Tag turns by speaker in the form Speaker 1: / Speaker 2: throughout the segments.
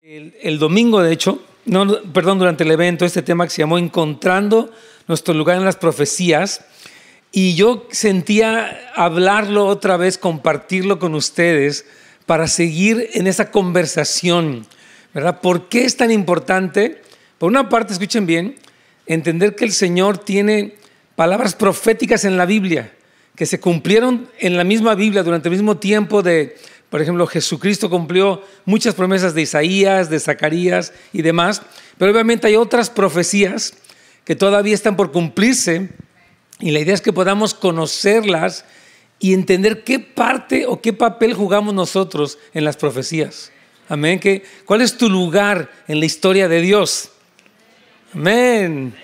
Speaker 1: El, domingo, de hecho, no, perdón, durante el evento, este tema que se llamó Encontrando nuestro lugar en las profecías, y yo sentía hablarlo otra vez, compartirlo con ustedes para seguir en esa conversación, ¿verdad? ¿Por qué es tan importante? Por una parte, escuchen bien, entender que el Señor tiene palabras proféticas en la Biblia, que se cumplieron en la misma Biblia durante el mismo tiempo de por ejemplo, Jesucristo cumplió muchas promesas de Isaías, de Zacarías y demás, pero obviamente hay otras profecías que todavía están por cumplirse y la idea es que podamos conocerlas y entender qué parte o qué papel jugamos nosotros en las profecías. Amén. ¿Cuál es tu lugar en la historia de Dios? Amén.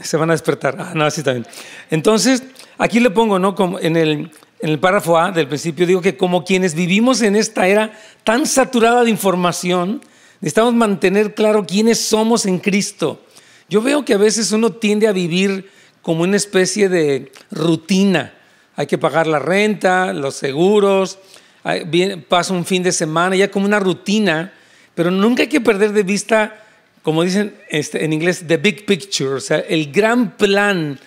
Speaker 1: Se van a despertar. Ah, no, así también. Entonces, aquí le pongo, ¿no? Como en el en el párrafo A del principio, digo que como quienes vivimos en esta era tan saturada de información, necesitamos mantener claro quiénes somos en Cristo. Yo veo que a veces uno tiende a vivir como una especie de rutina. Hay que pagar la renta, los seguros, pasa un fin de semana, ya como una rutina, pero nunca hay que perder de vista, como dicen este, en inglés, the big picture, o sea, el gran plan,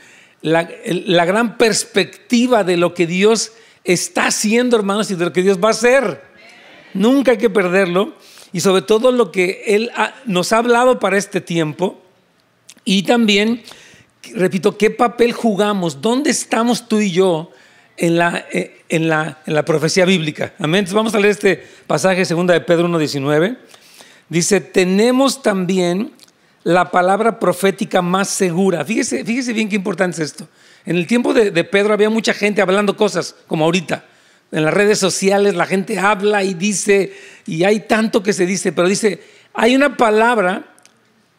Speaker 1: la, la gran perspectiva de lo que Dios está haciendo, hermanos, y de lo que Dios va a hacer. Nunca hay que perderlo. Y sobre todo lo que Él nos ha hablado para este tiempo. Y también, repito, ¿qué papel jugamos? ¿Dónde estamos tú y yo en la, eh, en en la profecía bíblica? Amén. vamos a leer este pasaje, segunda de Pedro 1.19. Dice, tenemos también la palabra profética más segura. Fíjese, fíjese bien qué importante es esto. En el tiempo de, Pedro había mucha gente hablando cosas, como ahorita. En las redes sociales la gente habla y dice, y hay tanto que se dice, pero dice, hay una palabra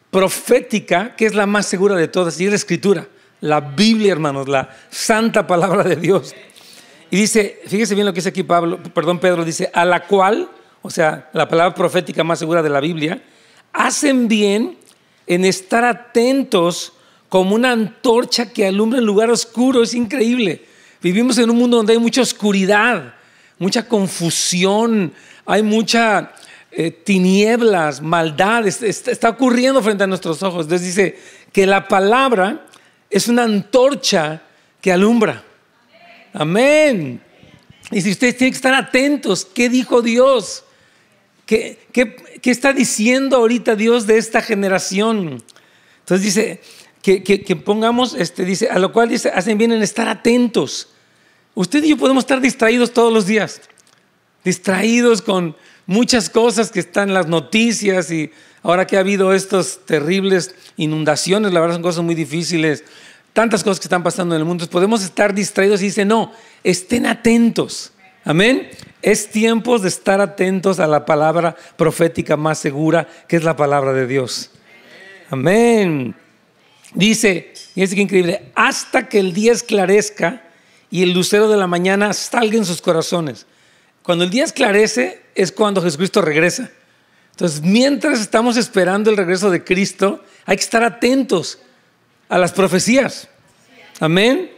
Speaker 1: profética que es la más segura de todas, y es la escritura, la Biblia, hermanos, la santa palabra de Dios. Y dice, fíjese bien lo que dice aquí Pablo, perdón, Pedro, dice, a la cual, o sea, la palabra profética más segura de la Biblia, hacen bien en estar atentos como una antorcha que alumbra en lugar oscuro. Es increíble. Vivimos en un mundo donde hay mucha oscuridad, mucha confusión, hay mucha eh, tinieblas, maldad. Está, ocurriendo frente a nuestros ojos. Entonces dice que la palabra es una antorcha que alumbra. Amén. Y si ustedes tienen que estar atentos, ¿qué dijo Dios? ¿Qué, qué, ¿qué está diciendo ahorita Dios de esta generación? Entonces dice, que, pongamos, este, dice, a lo cual dice, hacen bien en estar atentos. Usted y yo podemos estar distraídos todos los días, distraídos con muchas cosas que están en las noticias y ahora que ha habido estas terribles inundaciones, la verdad son cosas muy difíciles, tantas cosas que están pasando en el mundo, podemos estar distraídos y dice, no, estén atentos. Amén. Es tiempo de estar atentos a la palabra profética más segura, que es la palabra de Dios. Amén. Dice, y es increíble, hasta que el día esclarezca y el lucero de la mañana salga en sus corazones. Cuando el día esclarece es cuando Jesucristo regresa. Entonces, mientras estamos esperando el regreso de Cristo, hay que estar atentos a las profecías. Amén.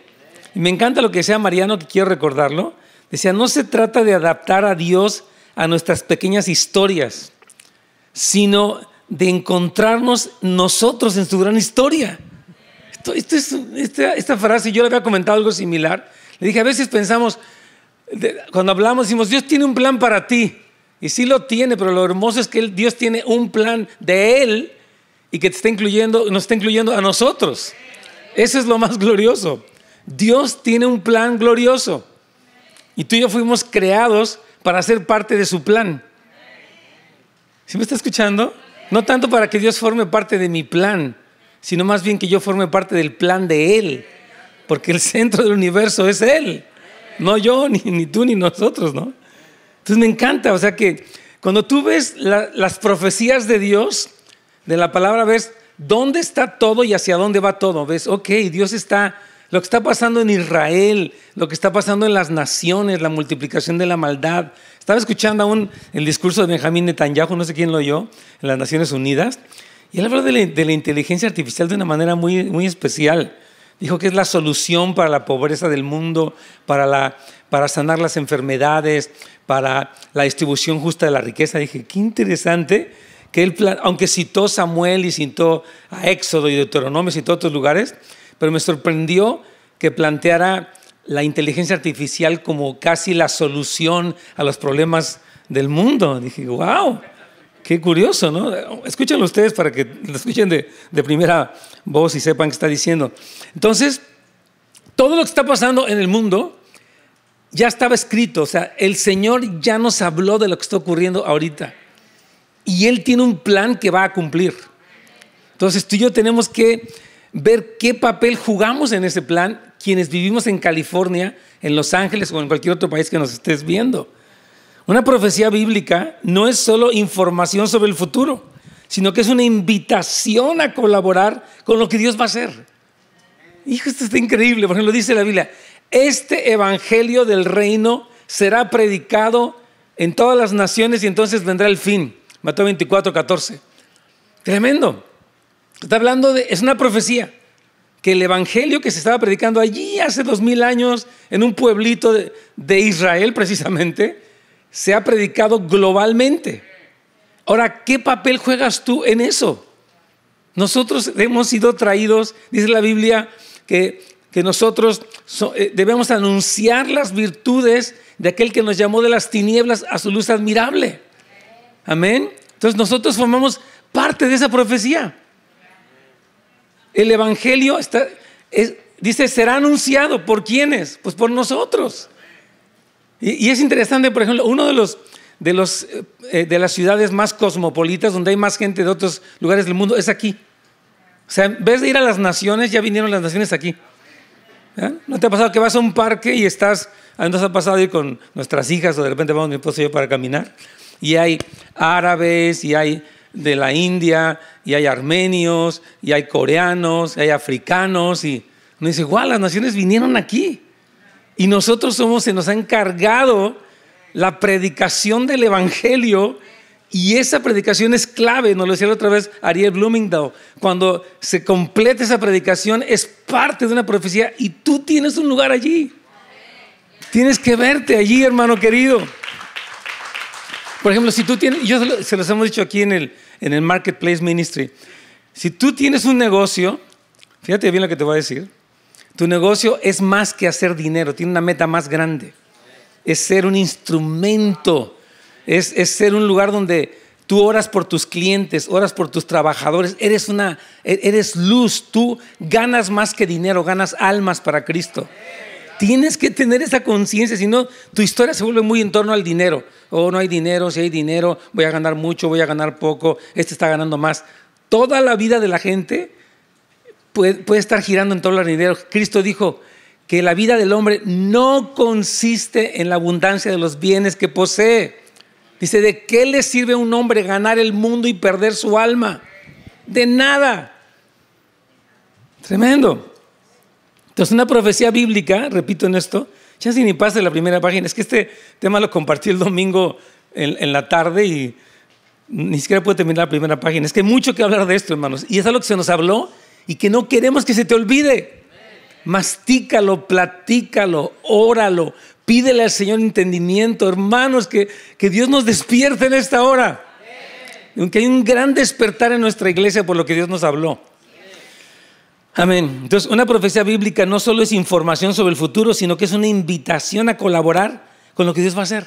Speaker 1: Y me encanta lo que sea Mariano, que quiero recordarlo Decía, no se trata de adaptar a Dios a nuestras pequeñas historias, sino de encontrarnos nosotros en su gran historia. es, esta, frase, yo le había comentado algo similar. Le dije, a veces pensamos, cuando hablamos, decimos, Dios tiene un plan para ti. Y sí lo tiene, pero lo hermoso es que Dios tiene un plan de Él y que está incluyendo, nos está incluyendo a nosotros. Eso es lo más glorioso. Dios tiene un plan glorioso. Y tú y yo fuimos creados para ser parte de su plan. ¿Sí me está escuchando? No tanto para que Dios forme parte de mi plan, sino más bien que yo forme parte del plan de Él. Porque el centro del universo es Él. No yo, ni, ni tú, ni nosotros, ¿no? Entonces me encanta, o sea que cuando tú ves las profecías de Dios, de la palabra, ves dónde está todo y hacia dónde va todo. Ves, ok, Dios está lo que está pasando en Israel, lo que está pasando en las naciones, la multiplicación de la maldad. Estaba escuchando aún el discurso de Benjamín Netanyahu, no sé quién lo oyó, en las Naciones Unidas, y él habló de la, inteligencia artificial de una manera muy, muy especial. Dijo que es la solución para la pobreza del mundo, para, la, para sanar las enfermedades, para la distribución justa de la riqueza. Dije, qué interesante que él, aunque citó Samuel y citó a Éxodo y Deuteronomio, citó otros lugares, pero me sorprendió que planteara la inteligencia artificial como casi la solución a los problemas del mundo. Dije, wow, qué curioso, ¿no? Escúchenlo ustedes para que lo escuchen de, de primera voz y sepan qué está diciendo. Entonces, todo lo que está pasando en el mundo ya estaba escrito, o sea, el Señor ya nos habló de lo que está ocurriendo ahorita. Y Él tiene un plan que va a cumplir. Entonces tú y yo tenemos que ver qué papel jugamos en ese plan quienes vivimos en California, en Los Ángeles o en cualquier otro país que nos estés viendo. Una profecía bíblica no es solo información sobre el futuro, sino que es una invitación a colaborar con lo que Dios va a hacer. Hijo, esto está increíble, por ejemplo, dice la Biblia, este evangelio del reino será predicado en todas las naciones y entonces vendrá el fin. Mateo 24, 14. Tremendo. Está hablando de, es una profecía, que el evangelio que se estaba predicando allí hace dos mil años en un pueblito de, Israel precisamente, se ha predicado globalmente. Ahora, ¿qué papel juegas tú en eso? Nosotros hemos sido traídos, dice la Biblia, que, que nosotros eh, debemos anunciar las virtudes de aquel que nos llamó de las tinieblas a su luz admirable. Amén. Entonces nosotros formamos parte de esa profecía. El Evangelio está, dice, será anunciado por quienes? Pues por nosotros. Y, es interesante, por ejemplo, uno de los... De, los, eh, de las ciudades más cosmopolitas, donde hay más gente de otros lugares del mundo, es aquí. O sea, en vez de ir a las naciones, ya vinieron las naciones aquí. ¿Eh? ¿No te ha pasado que vas a un parque y estás, a nos ha pasado ir con nuestras hijas o de repente vamos mi esposo y yo para caminar y hay árabes y hay de la India, y hay armenios, y hay coreanos, y hay africanos, y uno dice, wow, las naciones vinieron aquí. Y nosotros somos, se nos ha encargado la predicación del Evangelio, y esa predicación es clave, nos lo decía otra vez Ariel Bloomingdale, cuando se completa esa predicación es parte de una profecía y tú tienes un lugar allí. Tienes que verte allí, hermano querido. Por ejemplo, si tú tienes, yo se los hemos dicho aquí en el, en el Marketplace Ministry. Si tú tienes un negocio, fíjate bien lo que te voy a decir, tu negocio es más que hacer dinero, tiene una meta más grande. Es ser un instrumento, es, es ser un lugar donde tú oras por tus clientes, oras por tus trabajadores, eres, una, e-, eres luz, tú ganas más que dinero, ganas almas para Cristo. Tienes que tener esa conciencia, si no, tu historia se vuelve muy en torno al dinero. Oh, no hay dinero, si hay dinero, voy a ganar mucho, voy a ganar poco, este está ganando más. Toda la vida de la gente puede, estar girando en torno al dinero. Cristo dijo que la vida del hombre no consiste en la abundancia de los bienes que posee. Dice, ¿de qué le sirve a un hombre ganar el mundo y perder su alma? De nada. Tremendo. Entonces, una profecía bíblica, repito en esto, ya si ni pasa la primera página, es que este tema lo compartí el domingo en, la tarde y ni siquiera pude terminar la primera página. Es que hay mucho que hablar de esto, hermanos. Y es algo que se nos habló y que no queremos que se te olvide. Mastícalo, platícalo, óralo, pídele al Señor entendimiento, hermanos, que, que Dios nos despierte en esta hora. Aunque hay un gran despertar en nuestra iglesia por lo que Dios nos habló. Amén. Entonces, una profecía bíblica no solo es información sobre el futuro, sino que es una invitación a colaborar con lo que Dios va a hacer.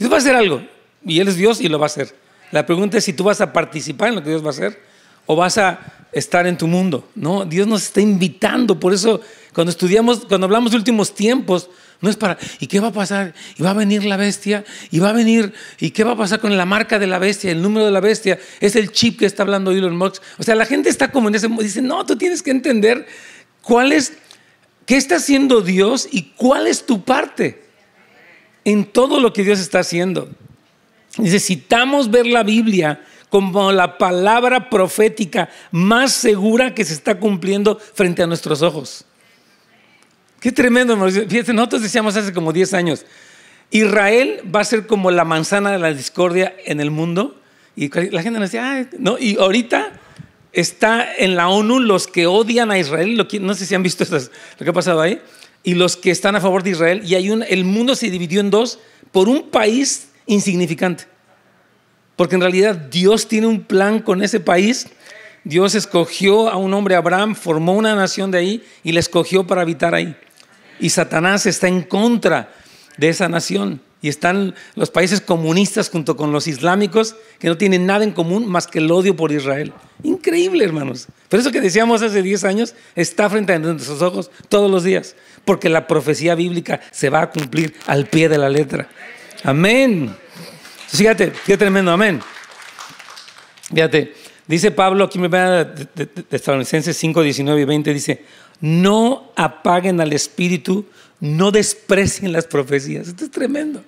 Speaker 1: Dios va a hacer algo, y Él es Dios y lo va a hacer. La pregunta es si tú vas a participar en lo que Dios va a hacer o vas a estar en tu mundo, ¿no? Dios nos está invitando, por eso cuando estudiamos, cuando hablamos de últimos tiempos, no es para, ¿y qué va a pasar? ¿Y va a venir la bestia? ¿Y va a venir? ¿Y qué va a pasar con la marca de la bestia, el número de la bestia? Es el chip que está hablando Elon Musk. O sea, la gente está como en ese dice, "No, tú tienes que entender cuál es qué está haciendo Dios y cuál es tu parte en todo lo que Dios está haciendo." Necesitamos ver la Biblia como la palabra profética más segura que se está cumpliendo frente a nuestros ojos. Qué tremendo, fíjense, nosotros decíamos hace como 10 años, Israel va a ser como la manzana de la discordia en el mundo. Y la gente nos decía, no, y ahorita está en la ONU los que odian a Israel, no sé si han visto lo que ha pasado ahí, y los que están a favor de Israel, y hay un, el mundo se dividió en dos por un país insignificante porque en realidad Dios tiene un plan con ese país. Dios escogió a un hombre, Abraham, formó una nación de ahí y le escogió para habitar ahí. Y Satanás está en contra de esa nación. Y están los países comunistas junto con los islámicos que no tienen nada en común más que el odio por Israel. Increíble, hermanos. Pero eso que decíamos hace 10 años está frente a nuestros ojos todos los días, porque la profecía bíblica se va a cumplir al pie de la letra. Amén. Fíjate, qué tremendo, amén. Fíjate, dice Pablo aquí me va de, de, 5, 19 y 20, dice, no apaguen al espíritu, no desprecien las profecías. Esto es tremendo.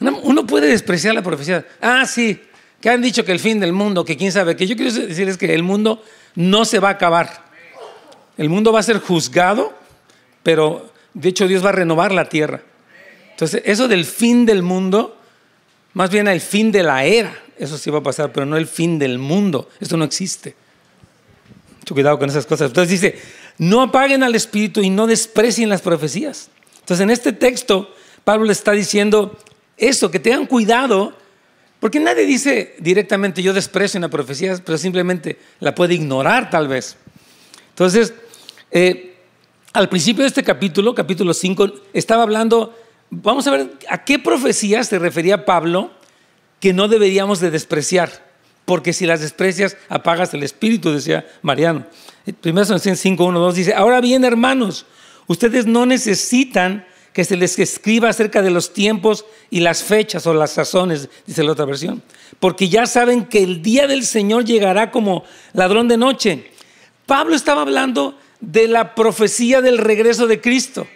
Speaker 1: Uno puede despreciar la profecía. Ah, sí, que han dicho que el fin del mundo, que quién sabe, que yo quiero decirles que el mundo no se va a acabar. El mundo va a ser juzgado, pero de hecho Dios va a renovar la tierra. Entonces, eso del fin del mundo más bien al fin de la era, eso sí va a pasar, pero no el fin del mundo. Esto no existe. Mucho cuidado con esas cosas. Entonces dice, no apaguen al Espíritu y no desprecien las profecías. Entonces en este texto, Pablo le está diciendo eso, que tengan cuidado, porque nadie dice directamente yo desprecio una profecía, pero simplemente la puede ignorar tal vez. Entonces, eh, al principio de este capítulo, capítulo 5, estaba hablando vamos a ver a qué profecía se refería Pablo que no deberíamos de despreciar, porque si las desprecias apagas el espíritu, decía Mariano. Primero son 5, 1, 2 dice, ahora bien hermanos, ustedes no necesitan que se les escriba acerca de los tiempos y las fechas o las sazones, dice la otra versión, porque ya saben que el día del Señor llegará como ladrón de noche. Pablo estaba hablando de la profecía del regreso de Cristo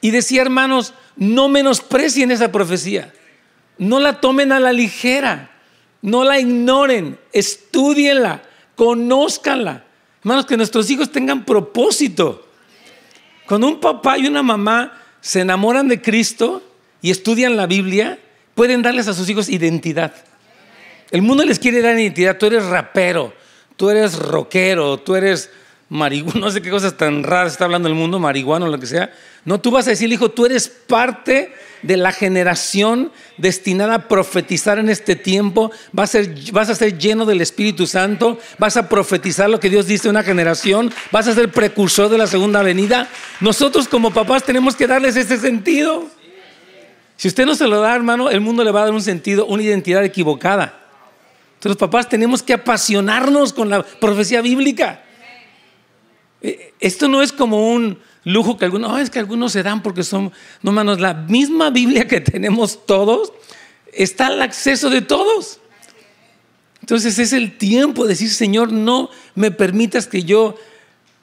Speaker 1: y decía, hermanos, no menosprecien esa profecía. No la tomen a la ligera. No la ignoren. Estudienla. Conózcanla. Hermanos, que nuestros hijos tengan propósito. Cuando un papá y una mamá se enamoran de Cristo y estudian la Biblia, pueden darles a sus hijos identidad. El mundo les quiere dar identidad. Tú eres rapero, tú eres rockero, tú eres marihuana, no sé qué cosas tan raras está hablando el mundo, marihuana o lo que sea. No, tú vas a decir, hijo, tú eres parte de la generación destinada a profetizar en este tiempo. Vas a, ser, lleno del Espíritu Santo, vas a profetizar lo que Dios dice a una generación, vas a ser precursor de la segunda venida. Nosotros como papás tenemos que darles ese sentido. Si usted no se lo da, hermano, el mundo le va a dar un sentido, una identidad equivocada. Entonces, papás tenemos que apasionarnos con la profecía bíblica. Eh, esto no es como un lujo que algunos, es que algunos se dan porque son, no hermanos, la misma Biblia que tenemos todos está al acceso de todos. Entonces es el tiempo de decir, Señor, no me permitas que yo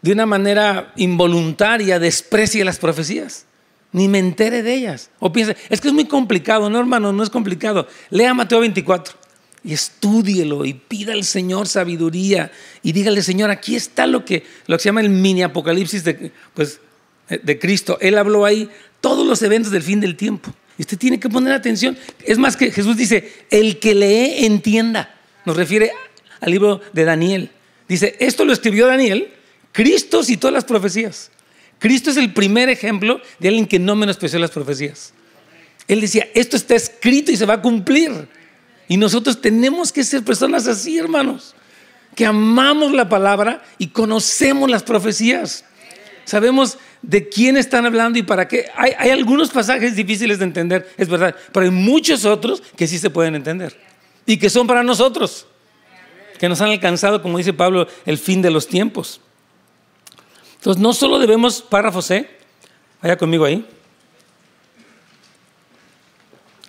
Speaker 1: de una manera involuntaria desprecie las profecías, ni me entere de ellas. O piensa, es que es muy complicado, no hermano, no es complicado. Lea Mateo 24 y estúdielo y pida al Señor sabiduría y dígale, Señor, aquí está lo que, lo que se llama el mini apocalipsis de, pues, de Cristo. Él habló ahí todos los eventos del fin del tiempo. Y usted tiene que poner atención. Es más que Jesús dice, el que lee entienda. Nos refiere al libro de Daniel. Dice, esto lo escribió Daniel, Cristo citó las profecías. Cristo es el primer ejemplo de alguien que no menospreció las profecías. Él decía, esto está escrito y se va a cumplir. Y nosotros tenemos que ser personas así, hermanos, que amamos la palabra y conocemos las profecías. Sabemos de quién están hablando y para qué. Hay, algunos pasajes difíciles de entender, es verdad, pero hay muchos otros que sí se pueden entender y que son para nosotros, que nos han alcanzado, como dice Pablo, el fin de los tiempos. Entonces, no solo debemos, párrafo C, ¿eh? vaya conmigo ahí,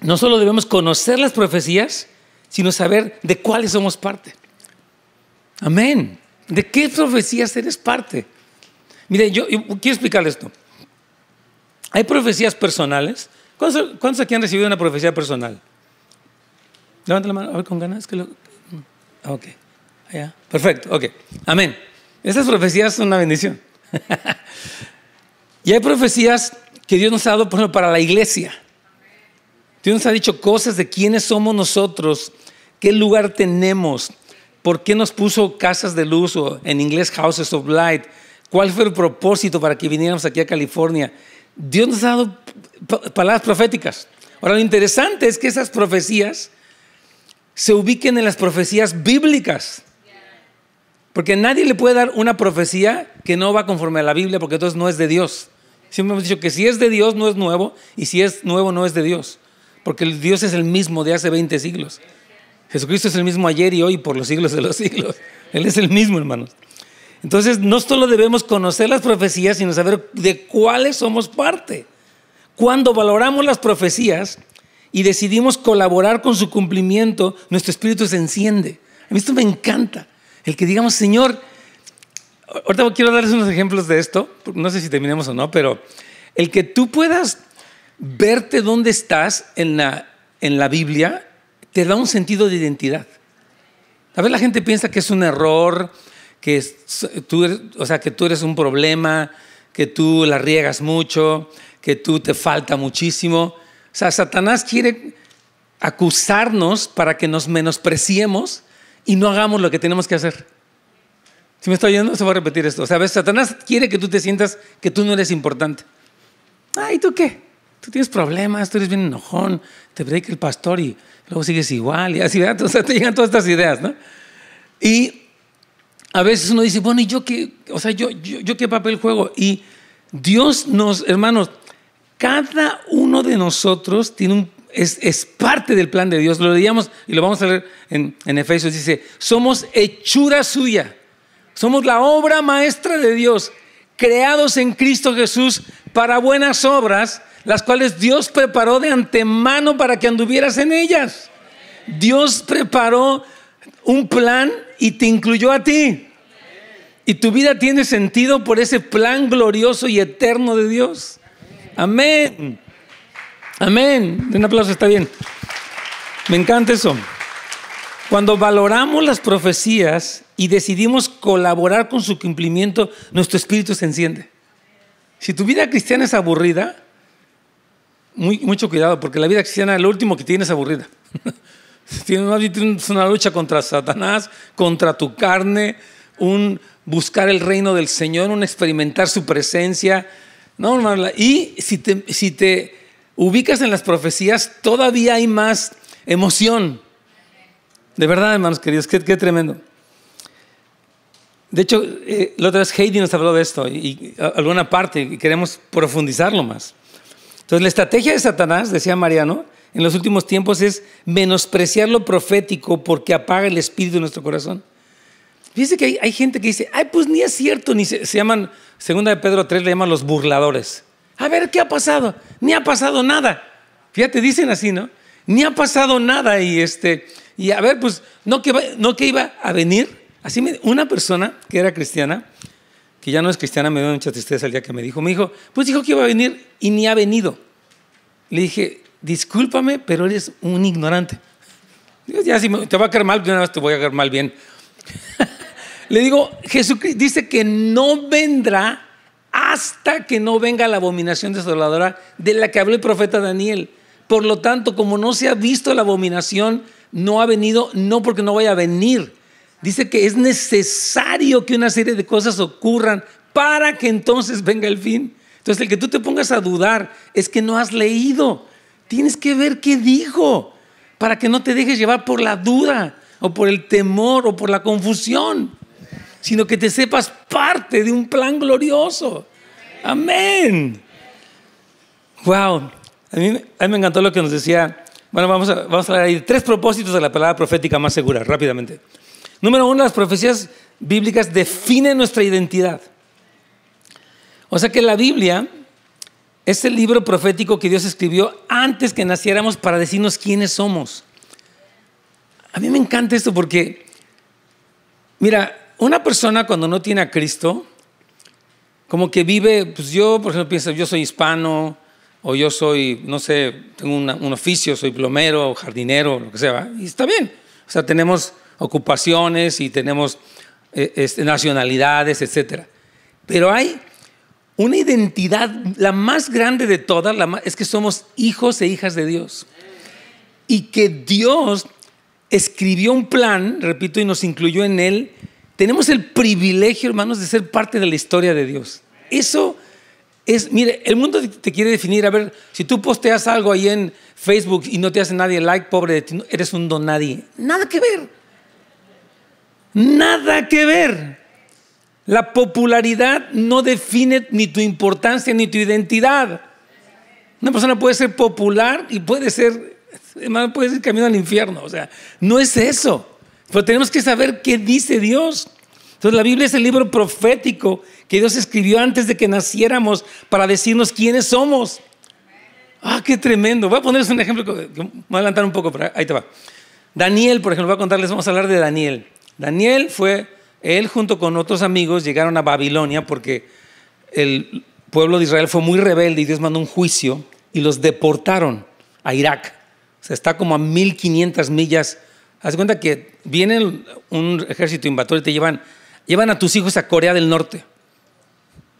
Speaker 1: no solo debemos conocer las profecías, sino saber de cuáles somos parte. Amén. ¿De qué profecías eres parte? Mire, yo, quiero explicarle esto. Hay profecías personales. ¿Cuántos, aquí han recibido una profecía personal? Levanta la mano, a ver con ganas. Ah, ok, Perfecto, ok. Amén. Esas profecías son una bendición. y hay profecías que Dios nos ha dado, por ejemplo, para la iglesia. Dios nos ha dicho cosas de quiénes somos nosotros ¿Qué lugar tenemos? ¿Por qué nos puso casas de luz o en inglés houses of light? ¿Cuál fue el propósito para que viniéramos aquí a California? Dios nos ha dado palabras proféticas. Ahora, lo interesante es que esas profecías se ubiquen en las profecías bíblicas. Porque nadie le puede dar una profecía que no va conforme a la Biblia, porque entonces no es de Dios. Siempre hemos dicho que si es de Dios no es nuevo, y si es nuevo no es de Dios. Porque Dios es el mismo de hace 20 siglos. Jesucristo es el mismo ayer y hoy por los siglos de los siglos. Él es el mismo, hermanos. Entonces, no solo debemos conocer las profecías, sino saber de cuáles somos parte. Cuando valoramos las profecías y decidimos colaborar con su cumplimiento, nuestro espíritu se enciende. A mí esto me encanta. El que digamos, Señor, ahorita quiero darles unos ejemplos de esto, no sé si terminemos o no, pero el que tú puedas verte dónde estás en la, en la Biblia te da un sentido de identidad. A veces la gente piensa que es un error, que, tú eres, o sea, que tú eres un problema, que tú la riegas mucho, que tú te falta muchísimo. O sea, Satanás quiere acusarnos para que nos menospreciemos y no hagamos lo que tenemos que hacer. Si me está oyendo, se va a repetir esto. O sea, a veces Satanás quiere que tú te sientas que tú no eres importante. Ay, ah, ¿tú qué? Tú tienes problemas, tú eres bien enojón, te break el pastor y luego sigues igual y así, O sea, te llegan todas estas ideas, ¿no? Y a veces uno dice, bueno, ¿y yo qué, o sea, yo, yo, yo qué papel juego? Y Dios nos, hermanos, cada uno de nosotros tiene un, es, parte del plan de Dios. Lo leíamos y lo vamos a leer en, en Efesios. Dice, somos hechura suya. Somos la obra maestra de Dios, creados en Cristo Jesús para buenas obras, las cuales Dios preparó de antemano para que anduvieras en ellas. Dios preparó un plan y te incluyó a ti. Y tu vida tiene sentido por ese plan glorioso y eterno de Dios. Amén. Amén. Un aplauso, está bien. Me encanta eso. Cuando valoramos las profecías y decidimos colaborar con su cumplimiento, nuestro espíritu se enciende. Si tu vida cristiana es aburrida, mucho cuidado, porque la vida cristiana lo último que tiene es aburrida. Es una lucha contra Satanás, contra tu carne, un buscar el reino del Señor, un experimentar su presencia. No, y si te, ubicas en las profecías, todavía hay más emoción. De verdad, hermanos queridos, qué, tremendo. De hecho, eh, la otra vez Heidi nos habló de esto y, y alguna parte y queremos profundizarlo más. Entonces, la estrategia de Satanás, decía Mariano, en los últimos tiempos es menospreciar lo profético porque apaga el espíritu de nuestro corazón. Fíjense que hay, gente que dice, ay, pues ni es cierto, ni se, llaman, segunda de Pedro 3 le llaman los burladores. A ver, ¿qué ha pasado? Ni ha pasado nada. Fíjate, dicen así, ¿no? Ni ha pasado nada y este, y a ver, pues no que, no que iba a venir. Así me, una persona que era cristiana que ya no es cristiana, me dio mucha tristeza el día que me dijo. mi hijo pues dijo que iba a venir y ni ha venido. Le dije, discúlpame, pero eres un ignorante. Digo, ya si te va a caer mal, yo una vez te voy a caer mal bien. Le digo, Jesucristo dice que no vendrá hasta que no venga la abominación desoladora de la que habló el profeta Daniel. Por lo tanto, como no se ha visto la abominación, no ha venido, no porque no vaya a venir, dice que es necesario que una serie de cosas ocurran para que entonces venga el fin. Entonces el que tú te pongas a dudar es que no has leído. Tienes que ver qué dijo para que no te dejes llevar por la duda o por el temor o por la confusión, sino que te sepas parte de un plan glorioso. Amén. Wow. A mí, me encantó lo que nos decía. Bueno, vamos a, vamos a hablar ahí tres propósitos de la palabra profética más segura, rápidamente. Número uno, las profecías bíblicas definen nuestra identidad. O sea que la Biblia es el libro profético que Dios escribió antes que naciéramos para decirnos quiénes somos. A mí me encanta esto porque, mira, una persona cuando no tiene a Cristo, como que vive, pues yo, por ejemplo, pienso, yo soy hispano, o yo soy, no sé, tengo un oficio, soy plomero, o jardinero, lo que sea, y está bien. O sea, tenemos ocupaciones y tenemos eh, este, nacionalidades, etcétera. Pero hay una identidad, la más grande de todas, la es que somos hijos e hijas de Dios. Y que Dios escribió un plan, repito, y nos incluyó en él. Tenemos el privilegio, hermanos, de ser parte de la historia de Dios. Eso es, mire, el mundo te quiere definir, a ver, si tú posteas algo ahí en Facebook y no te hace nadie like, pobre de ti, eres un don nadie. Nada que ver. Nada que ver. La popularidad no define ni tu importancia ni tu identidad. Una persona puede ser popular y puede ser, puede ser camino al infierno. O sea, no es eso. Pero tenemos que saber qué dice Dios. Entonces la Biblia es el libro profético que Dios escribió antes de que naciéramos para decirnos quiénes somos. Ah, qué tremendo. Voy a ponerles un ejemplo, voy a adelantar un poco, pero ahí te va. Daniel, por ejemplo, voy a contarles, vamos a hablar de Daniel. Daniel fue, él junto con otros amigos llegaron a Babilonia porque el pueblo de Israel fue muy rebelde y Dios mandó un juicio y los deportaron a Irak. O sea, está como a 1500 millas. Haz cuenta que viene un ejército invasor y te llevan, llevan a tus hijos a Corea del Norte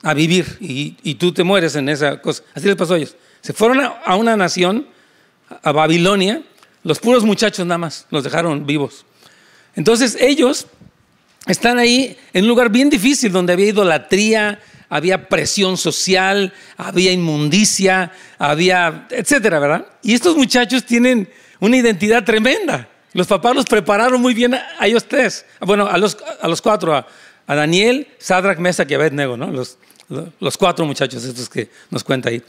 Speaker 1: a vivir y, tú te mueres en esa cosa. Así les pasó a ellos. Se fueron a una nación, a Babilonia, los puros muchachos nada más, los dejaron vivos. Entonces ellos están ahí en un lugar bien difícil donde había idolatría, había presión social, había inmundicia, había, etcétera, ¿verdad? Y estos muchachos tienen una identidad tremenda. Los papás los prepararon muy bien a, ellos tres, bueno, a los, cuatro, a, Daniel, Sadrach, Mesa y Abednego, ¿no? Los, los cuatro muchachos estos que nos cuenta ahí.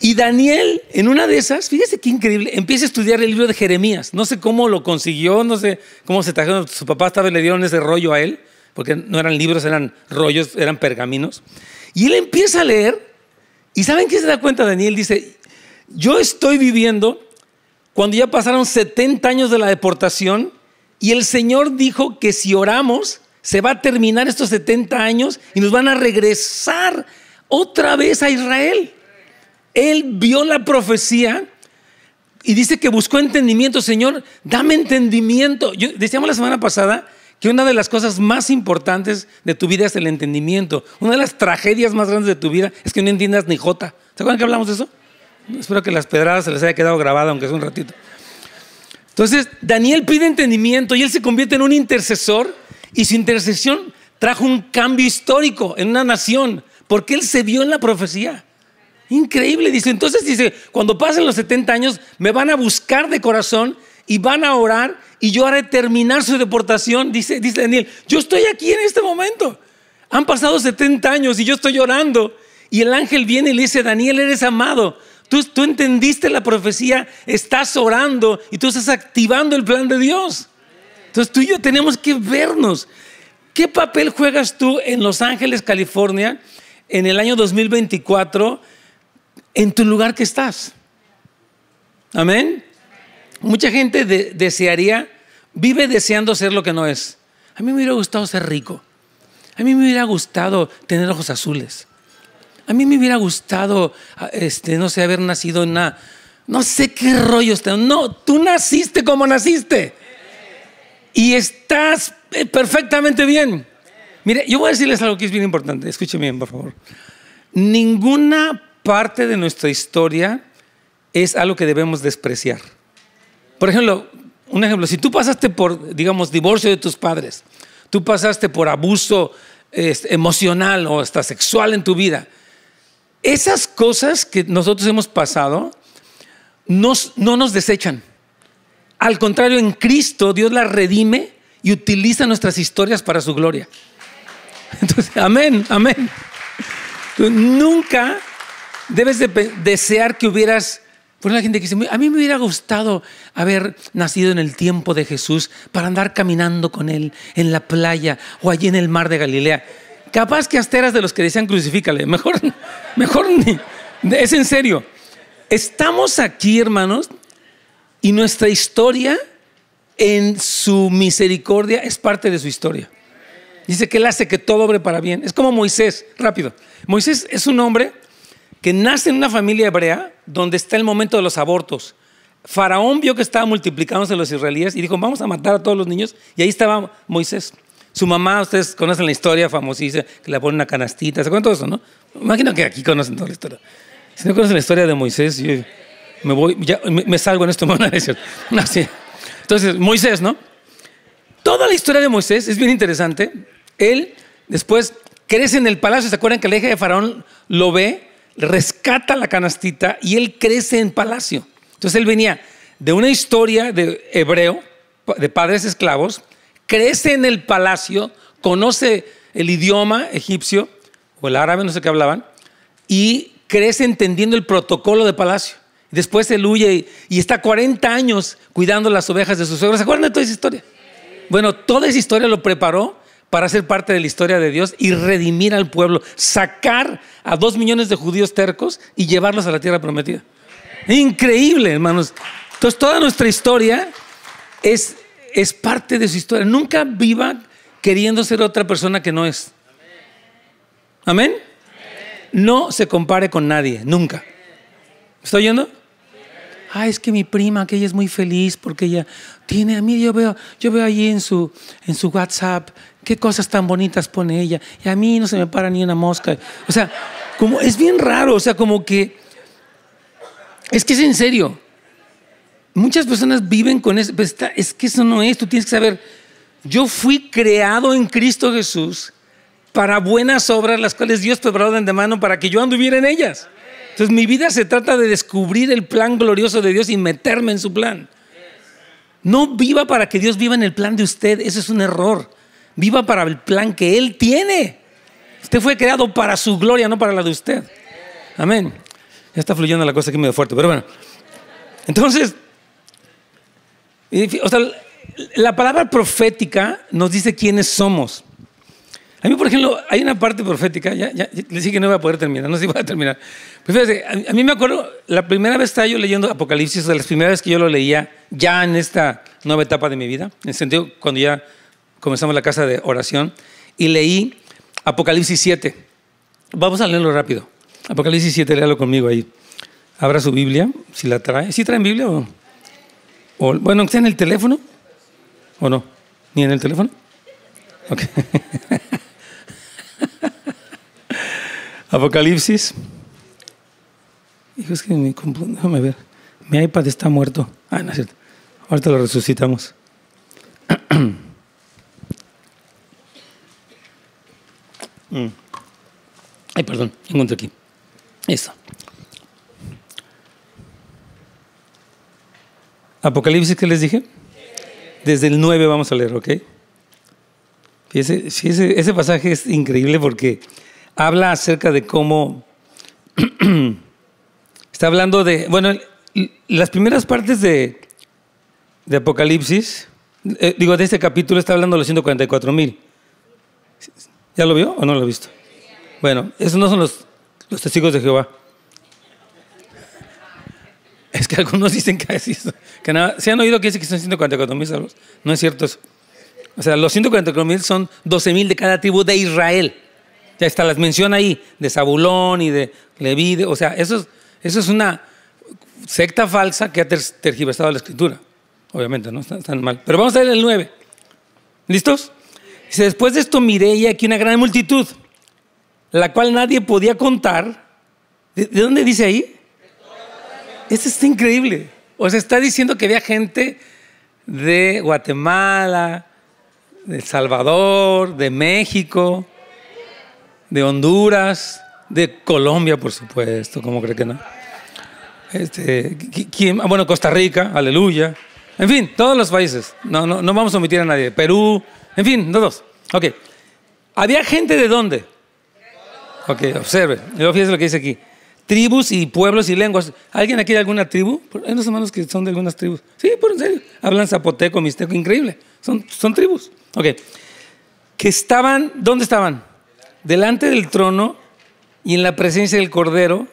Speaker 1: Y Daniel, en una de esas, fíjese qué increíble, empieza a estudiar el libro de Jeremías. No sé cómo lo consiguió, no sé cómo se trajeron, su papá estaba, le dieron ese rollo a él, porque no eran libros, eran rollos, eran pergaminos. Y él empieza a leer, y ¿saben qué se da cuenta Daniel? Dice, yo estoy viviendo cuando ya pasaron 70 años de la deportación y el Señor dijo que si oramos, se va a terminar estos 70 años y nos van a regresar otra vez a Israel. Él vio la profecía y dice que buscó entendimiento. Señor, dame entendimiento. Yo, decíamos la semana pasada que una de las cosas más importantes de tu vida es el entendimiento. Una de las tragedias más grandes de tu vida es que no entiendas ni jota. ¿Se acuerdan que hablamos de eso? Espero que las pedradas se les haya quedado grabada, aunque es un ratito. Entonces, Daniel pide entendimiento y él se convierte en un intercesor y su intercesión trajo un cambio histórico en una nación, porque él se vio en la profecía. Increíble, dice. Entonces dice, cuando pasen los 70 años, me van a buscar de corazón y van a orar y yo haré terminar su deportación, dice, dice Daniel. Yo estoy aquí en este momento. Han pasado 70 años y yo estoy orando. Y el ángel viene y le dice, Daniel, eres amado. Tú, tú entendiste la profecía, estás orando y tú estás activando el plan de Dios. Entonces tú y yo tenemos que vernos. ¿Qué papel juegas tú en Los Ángeles, California, en el año 2024? en tu lugar que estás. Amén. Mucha gente desearía, vive deseando ser lo que no es. A mí me hubiera gustado ser rico. A mí me hubiera gustado tener ojos azules. A mí me hubiera gustado, ah, este, no sé, haber nacido en una... No sé qué rollo está. No, tú naciste como naciste. Y estás eh, perfectamente bien. Mire, yo voy a decirles algo que es bien importante. Escuchen bien, por favor. Ninguna parte de nuestra historia es algo que debemos despreciar. Por ejemplo, un ejemplo, si tú pasaste por, digamos, divorcio de tus padres, tú pasaste por abuso emocional o hasta sexual en tu vida, esas cosas que nosotros hemos pasado no nos desechan. Al contrario, en Cristo Dios las redime y utiliza nuestras historias para su gloria. Entonces, amén, amén. Nunca debes desear que hubieras... Por la gente que dice, a mí me hubiera gustado haber nacido en el tiempo de Jesús para andar caminando con él en la playa o allí en el mar de Galilea. Capaz que asteras de los que decían crucifícale. Mejor, mejor ni. Es en serio. Estamos aquí, hermanos, y nuestra historia en su misericordia es parte de su historia. Dice que Él hace que todo obre para bien. Es como Moisés, rápido. Moisés es un hombre que nace en una familia hebrea donde está el momento de los abortos. Faraón vio que estaba multiplicándose los israelíes y dijo, vamos a matar a todos los niños. Y ahí estaba Moisés. Su mamá, ustedes conocen la historia famosísima, que le pone una canastita, ¿se acuerdan todo eso, no? Imagino que aquí conocen toda la historia. Si no conocen la historia de Moisés, yo me voy, me, salgo en esto, me Entonces, Moisés, ¿no? Toda la historia de Moisés es bien interesante. Él después crece en el palacio, ¿se acuerdan que el eje de Faraón lo ve? rescata la canastita y él crece en palacio. Entonces él venía de una historia de hebreo, de padres esclavos, crece en el palacio, conoce el idioma egipcio o el árabe, no sé qué hablaban, y crece entendiendo el protocolo de palacio. Después él huye y, está 40 años cuidando las ovejas de sus suegros. ¿Se acuerdan de toda esa historia? Bueno, toda esa historia lo preparó para ser parte de la historia de Dios y redimir al pueblo, sacar a dos millones de judíos tercos y llevarlos a la tierra prometida. Increíble, hermanos. Entonces, toda nuestra historia es, es parte de su historia. Nunca viva queriendo ser otra persona que no es. Amén. No se compare con nadie, nunca. ¿Me ¿Está oyendo? Ah, es que mi prima, que ella es muy feliz porque ella tiene, a mí yo veo, yo veo allí en su, en su WhatsApp qué cosas tan bonitas pone ella. Y a mí no se me para ni una mosca. O sea, como es bien raro, o sea, como que... Es que es en serio. Muchas personas viven con eso, pues es que eso no es, tú tienes que saber, yo fui creado en Cristo Jesús para buenas obras, las cuales Dios te preparó de mano para que yo anduviera en ellas. Entonces mi vida se trata de descubrir el plan glorioso de Dios y meterme en su plan. No viva para que Dios viva en el plan de usted, eso es un error. Viva para el plan que Él tiene. Usted fue creado para su gloria, no para la de usted. Amén. Ya está fluyendo la cosa aquí medio fuerte, pero bueno. Entonces, o sea, la palabra profética nos dice quiénes somos. A mí, por ejemplo, hay una parte profética, ya, le dije que no voy a poder terminar, no sé si voy a terminar. Pues a, mí me acuerdo, la primera vez estaba yo leyendo Apocalipsis, o sea, las primeras veces que yo lo leía, ya en esta nueva etapa de mi vida, en el sentido cuando ya comenzamos la casa de oración y leí Apocalipsis 7. Vamos a leerlo rápido. Apocalipsis 7, léalo conmigo ahí. Abra su Biblia, si la trae. ¿Sí traen Biblia o, bueno, está en el teléfono o no? ¿Ni en el teléfono? Ok. Apocalipsis. Hijo, es que mi déjame ver. Mi iPad está muerto. Ah, no es cierto. Ahorita lo resucitamos. Mm. Ay, perdón, encuentro aquí. Eso. Apocalipsis, ¿qué les dije? Desde el 9 vamos a leer, ¿ok? Fíjese, ese pasaje es increíble porque habla acerca de cómo... está hablando de... Bueno, las primeras partes de, de Apocalipsis, eh, digo, de este capítulo está hablando de los 144 mil. ¿Ya lo vio o no lo ha visto? Bueno, esos no son los, testigos de Jehová. Es que algunos dicen que, que eso. se han oído que dicen que son 144 mil No es cierto eso. O sea, los 144 mil son 12 mil de cada tribu de Israel. Ya está las mención ahí, de Zabulón y de Leví. o sea, eso es, una secta falsa que ha tergiversado la escritura. Obviamente, ¿no? está tan mal. Pero vamos a ver el 9. ¿Listos? Dice, después de esto miré y aquí una gran multitud, la cual nadie podía contar. ¿De, dónde dice ahí? Esto está increíble. O sea, está diciendo que había gente de Guatemala, de El Salvador, de México, de Honduras, de Colombia, por supuesto, ¿cómo cree que no? Este, ah, Bueno, Costa Rica, aleluya. En fin, todos los países. No, no, no vamos a omitir a nadie. Perú, en fin, los dos. Ok. ¿Había gente de dónde? Ok, observe. fíjese lo que dice aquí. Tribus y pueblos y lenguas. ¿Alguien aquí de alguna tribu? Hay unos hermanos que son de algunas tribus. Sí, por en serio. Hablan zapoteco, mixteco, increíble. Son, son tribus. Ok. Que estaban, ¿dónde estaban? Delante del trono y en la presencia del cordero,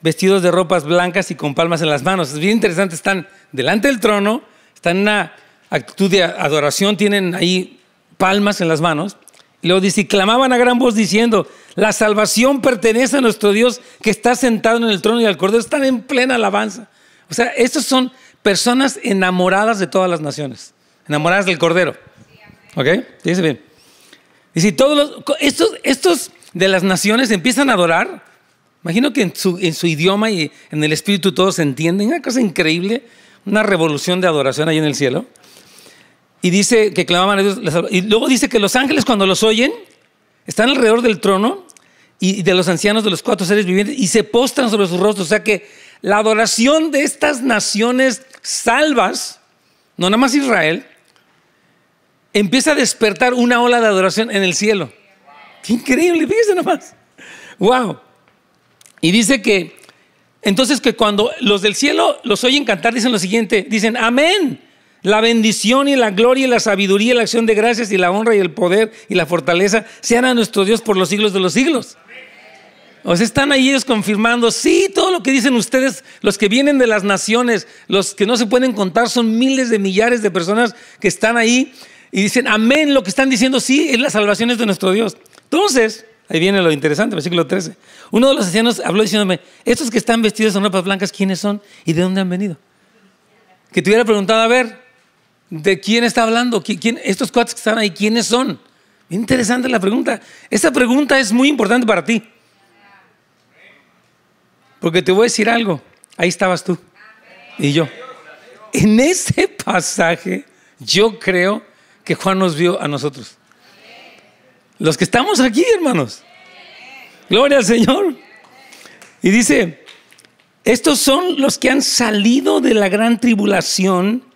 Speaker 1: vestidos de ropas blancas y con palmas en las manos. Es bien interesante. Están delante del trono, están en una actitud de adoración, tienen ahí palmas en las manos. Y luego clamaban a gran voz diciendo, la salvación pertenece a nuestro Dios que está sentado en el trono y al cordero. Están en plena alabanza. O sea, estos son personas enamoradas de todas las naciones, enamoradas del cordero. ¿Ok? Dice bien. Y si todos los, estos, estos de las naciones empiezan a adorar, imagino que en su, idioma y en el espíritu todos entienden, una cosa increíble, una revolución de adoración ahí en el cielo y dice que clamaban a Dios. Y luego dice que los ángeles cuando los oyen están alrededor del trono y de los ancianos de los cuatro seres vivientes y se postran sobre sus rostros. O sea que la adoración de estas naciones salvas, no nada más Israel, empieza a despertar una ola de adoración en el cielo. ¡Qué increíble! Fíjense nomás. ¡Wow! Y dice que entonces que cuando los del cielo los oyen cantar, dicen lo siguiente, dicen, amén. La bendición y la gloria y la sabiduría y la acción de gracias y la honra y el poder y la fortaleza sean a nuestro Dios por los siglos de los siglos. O sea, están ahí ellos confirmando, sí, todo lo que dicen ustedes, los que vienen de las naciones, los que no se pueden contar, son miles de millares de personas que están ahí y dicen, amén, lo que están diciendo, sí, es la salvación de nuestro Dios. Entonces, ahí viene lo interesante, versículo 13. Uno de los ancianos habló diciéndome, estos que están vestidos en ropas blancas, ¿quiénes son y de dónde han venido? Que te hubiera preguntado, a ver, ¿De quién está hablando? ¿Quién, estos cuates que están ahí, ¿quiénes son? Interesante la pregunta. Esta pregunta es muy importante para ti. Porque te voy a decir algo. Ahí estabas tú y yo. En ese pasaje, yo creo que Juan nos vio a nosotros. Los que estamos aquí, hermanos. Gloria al Señor. Y dice, estos son los que han salido de la gran tribulación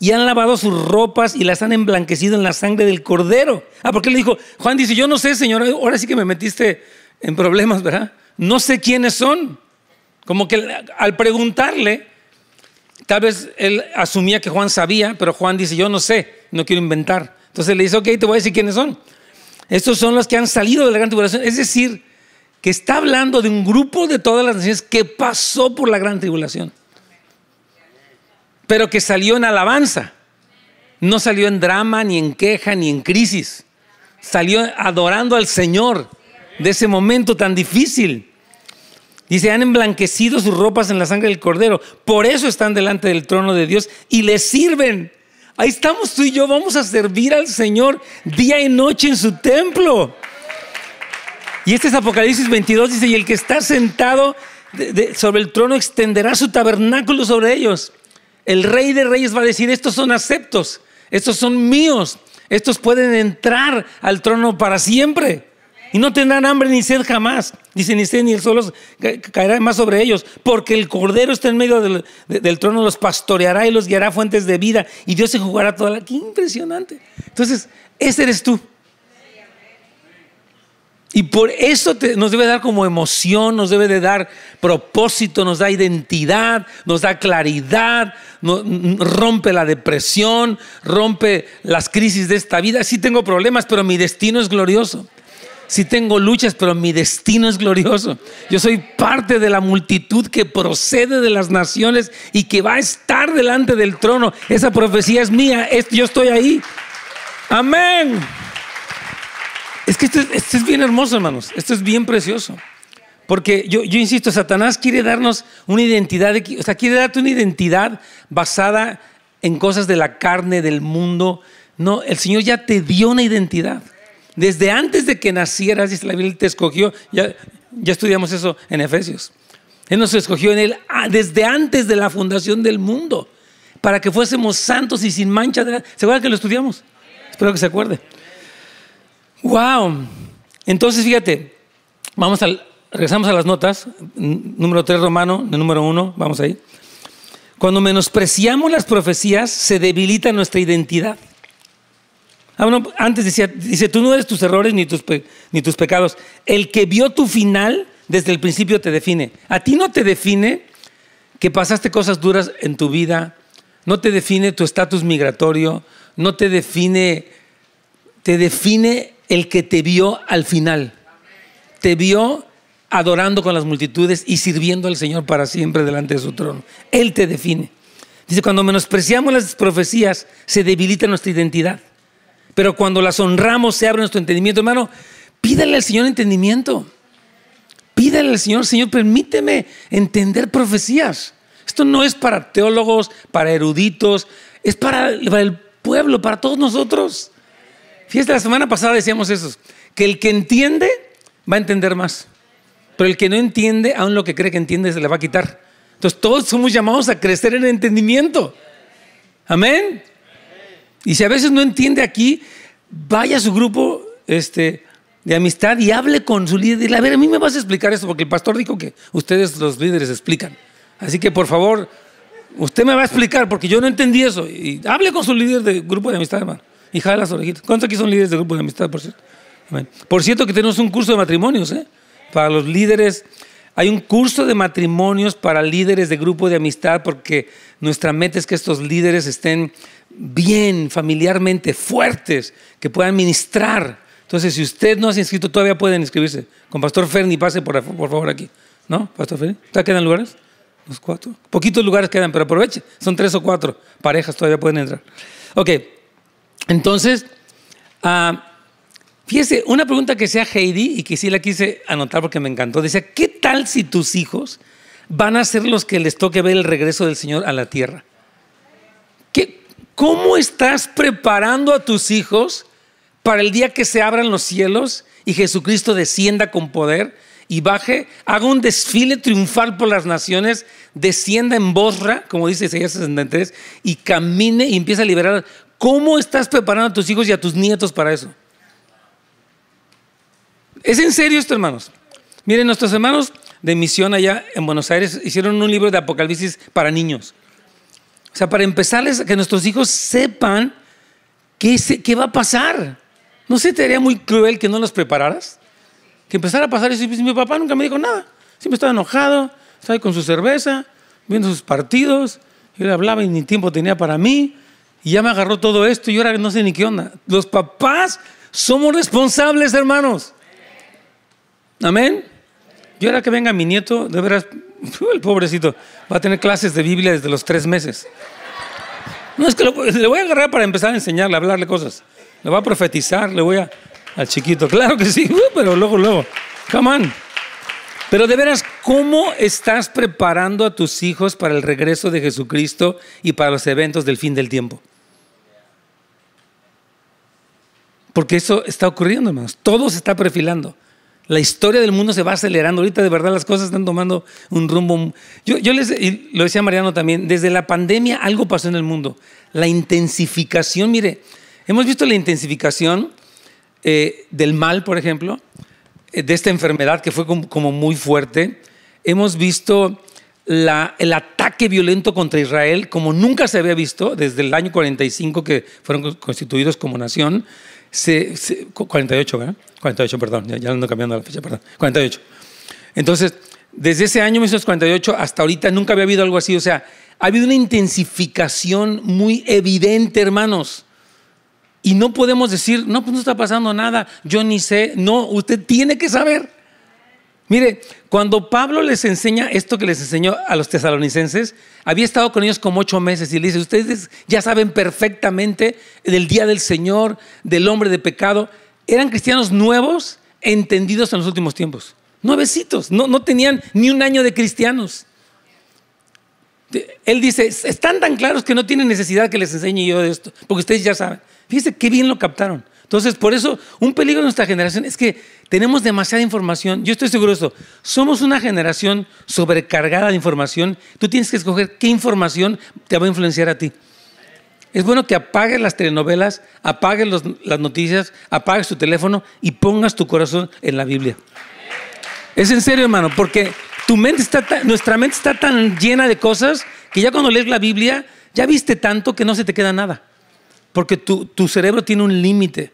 Speaker 1: y han lavado sus ropas y las han emblanquecido en la sangre del cordero. Ah, porque le dijo, Juan dice, yo no sé, Señor, ahora sí que me metiste en problemas, ¿verdad? No sé quiénes son. Como que al preguntarle, tal vez él asumía que Juan sabía, pero Juan dice, yo no sé, no quiero inventar. Entonces le dice, ok, te voy a decir quiénes son. Estos son los que han salido de la gran tribulación. Es decir, que está hablando de un grupo de todas las naciones que pasó por la gran tribulación pero que salió en alabanza. No salió en drama, ni en queja, ni en crisis. Salió adorando al Señor de ese momento tan difícil. Dice, han emblanquecido sus ropas en la sangre del cordero. Por eso están delante del trono de Dios y le sirven. Ahí estamos tú y yo, vamos a servir al Señor día y noche en su templo. Y este es Apocalipsis 22, dice, y el que está sentado sobre el trono extenderá su tabernáculo sobre ellos el rey de reyes va a decir, estos son aceptos, estos son míos, estos pueden entrar al trono para siempre. Y no tendrán hambre ni sed jamás. Dice, ni sed ni el sol caerá más sobre ellos. Porque el cordero está en medio del, trono, los pastoreará y los guiará fuentes de vida. Y Dios se jugará toda la... ¡Qué impresionante! Entonces, ese eres tú. Y por eso nos debe dar como emoción, nos debe de dar propósito, nos da identidad, nos da claridad, rompe la depresión, rompe las crisis de esta vida. Sí tengo problemas, pero mi destino es glorioso. Sí tengo luchas, pero mi destino es glorioso. Yo soy parte de la multitud que procede de las naciones y que va a estar delante del trono. Esa profecía es mía, yo estoy ahí. Amén. Es que esto, es bien hermoso, hermanos. Esto es bien precioso. Porque yo, insisto, Satanás quiere darnos una identidad, o sea, quiere darte una identidad basada en cosas de la carne, del mundo. No, el Señor ya te dio una identidad. Desde antes de que nacieras, y la Biblia, te escogió. Ya, estudiamos eso en Efesios. Él nos escogió en él ah, desde antes de la fundación del mundo, para que fuésemos santos y sin mancha. De ¿Se acuerdan que lo estudiamos? Espero que se acuerde. ¡Wow! Entonces, fíjate, vamos al, regresamos a las notas, número 3 romano, número 1, vamos ahí. Cuando menospreciamos las profecías, se debilita nuestra identidad. Ah, antes decía, dice, tú no eres tus errores ni tus, ni tus pecados. El que vio tu final desde el principio te define. A ti no te define que pasaste cosas duras en tu vida, no te define tu estatus migratorio, no te define, te define el que te vio al final. Te vio adorando con las multitudes y sirviendo al Señor para siempre delante de su trono. Él te define. Dice, cuando menospreciamos las profecías, se debilita nuestra identidad. Pero cuando las honramos, se abre nuestro entendimiento. Hermano, pídale al Señor entendimiento. Pídale al Señor, Señor, permíteme entender profecías. Esto no es para teólogos, para eruditos, es para, el pueblo, para todos nosotros. Fíjate, la semana pasada decíamos eso, que el que entiende va a entender más, pero el que no entiende, aún lo que cree que entiende se le va a quitar. Entonces todos somos llamados a crecer en entendimiento. Amén. Y si a veces no entiende aquí, vaya a su grupo este, de amistad y hable con su líder. Dile, a ver, a mí me vas a explicar eso, porque el pastor dijo que ustedes los líderes explican. Así que por favor, usted me va a explicar, porque yo no entendí eso. Y hable con su líder de grupo de amistad, hermano y de las orejitas. ¿Cuántos aquí son líderes de grupo de amistad, por cierto? Por cierto que tenemos un curso de matrimonios, ¿eh? Para los líderes. Hay un curso de matrimonios para líderes de grupo de amistad porque nuestra meta es que estos líderes estén bien familiarmente fuertes, que puedan ministrar. Entonces, si usted no se ha inscrito, todavía pueden inscribirse. Con Pastor Ferni, pase por, por favor aquí. ¿No, Pastor Ferni? ¿Todavía quedan lugares? Los cuatro. Poquitos lugares quedan, pero aproveche. Son tres o cuatro parejas, todavía pueden entrar. Ok, entonces, ah, fíjese, una pregunta que sea Heidi y que sí la quise anotar porque me encantó. Dice, ¿qué tal si tus hijos van a ser los que les toque ver el regreso del Señor a la tierra? ¿Cómo estás preparando a tus hijos para el día que se abran los cielos y Jesucristo descienda con poder y baje, haga un desfile triunfal por las naciones, descienda en Bosra, como dice Isaías 63, y camine y empiece a liberar ¿Cómo estás preparando a tus hijos y a tus nietos para eso? ¿Es en serio esto, hermanos? Miren, nuestros hermanos de misión allá en Buenos Aires hicieron un libro de Apocalipsis para niños. O sea, para empezarles a que nuestros hijos sepan qué, qué va a pasar. ¿No se te haría muy cruel que no los prepararas? Que empezara a pasar eso. Y pues, mi papá nunca me dijo nada. Siempre estaba enojado, estaba ahí con su cerveza, viendo sus partidos. Yo le hablaba y ni tiempo tenía para mí. Y ya me agarró todo esto y ahora no sé ni qué onda. Los papás somos responsables, hermanos. Amén. Yo ahora que venga mi nieto, de veras, el pobrecito, va a tener clases de Biblia desde los tres meses. No, es que le voy a agarrar para empezar a enseñarle, a hablarle cosas. Le voy a profetizar, le voy a, al chiquito. Claro que sí, pero luego, luego. Come on. Pero de veras, ¿cómo estás preparando a tus hijos para el regreso de Jesucristo y para los eventos del fin del tiempo? Porque eso está ocurriendo, hermanos. Todo se está perfilando. La historia del mundo se va acelerando. Ahorita de verdad las cosas están tomando un rumbo. Yo, les lo decía Mariano también, desde la pandemia algo pasó en el mundo. La intensificación, mire, hemos visto la intensificación eh, del mal, por ejemplo, de esta enfermedad que fue como muy fuerte, hemos visto el ataque violento contra Israel como nunca se había visto desde el año 45 que fueron constituidos como nación. Se, 48, ¿verdad? 48, perdón, ya, ando cambiando la fecha, perdón. 48. Entonces, desde ese año 1948 hasta ahorita nunca había habido algo así. O sea, ha habido una intensificación muy evidente, hermanos. Y no podemos decir, no, pues no está pasando nada, yo ni sé. No, usted tiene que saber. Mire, cuando Pablo les enseña esto que les enseñó a los tesalonicenses, había estado con ellos como ocho meses y le dice, ustedes ya saben perfectamente del día del Señor, del hombre de pecado. Eran cristianos nuevos, entendidos en los últimos tiempos. Nuevecitos, no, no tenían ni un año de cristianos. Él dice, están tan claros que no tienen necesidad que les enseñe yo de esto, porque ustedes ya saben. Fíjense qué bien lo captaron. Entonces, por eso, un peligro de nuestra generación es que tenemos demasiada información. Yo estoy seguro de eso. Somos una generación sobrecargada de información. Tú tienes que escoger qué información te va a influenciar a ti. Es bueno que apagues las telenovelas, apagues las noticias, apagues tu teléfono y pongas tu corazón en la Biblia. Es en serio, hermano, porque tu mente está nuestra mente está tan llena de cosas que ya cuando lees la Biblia ya viste tanto que no se te queda nada. Porque tu, cerebro tiene un límite.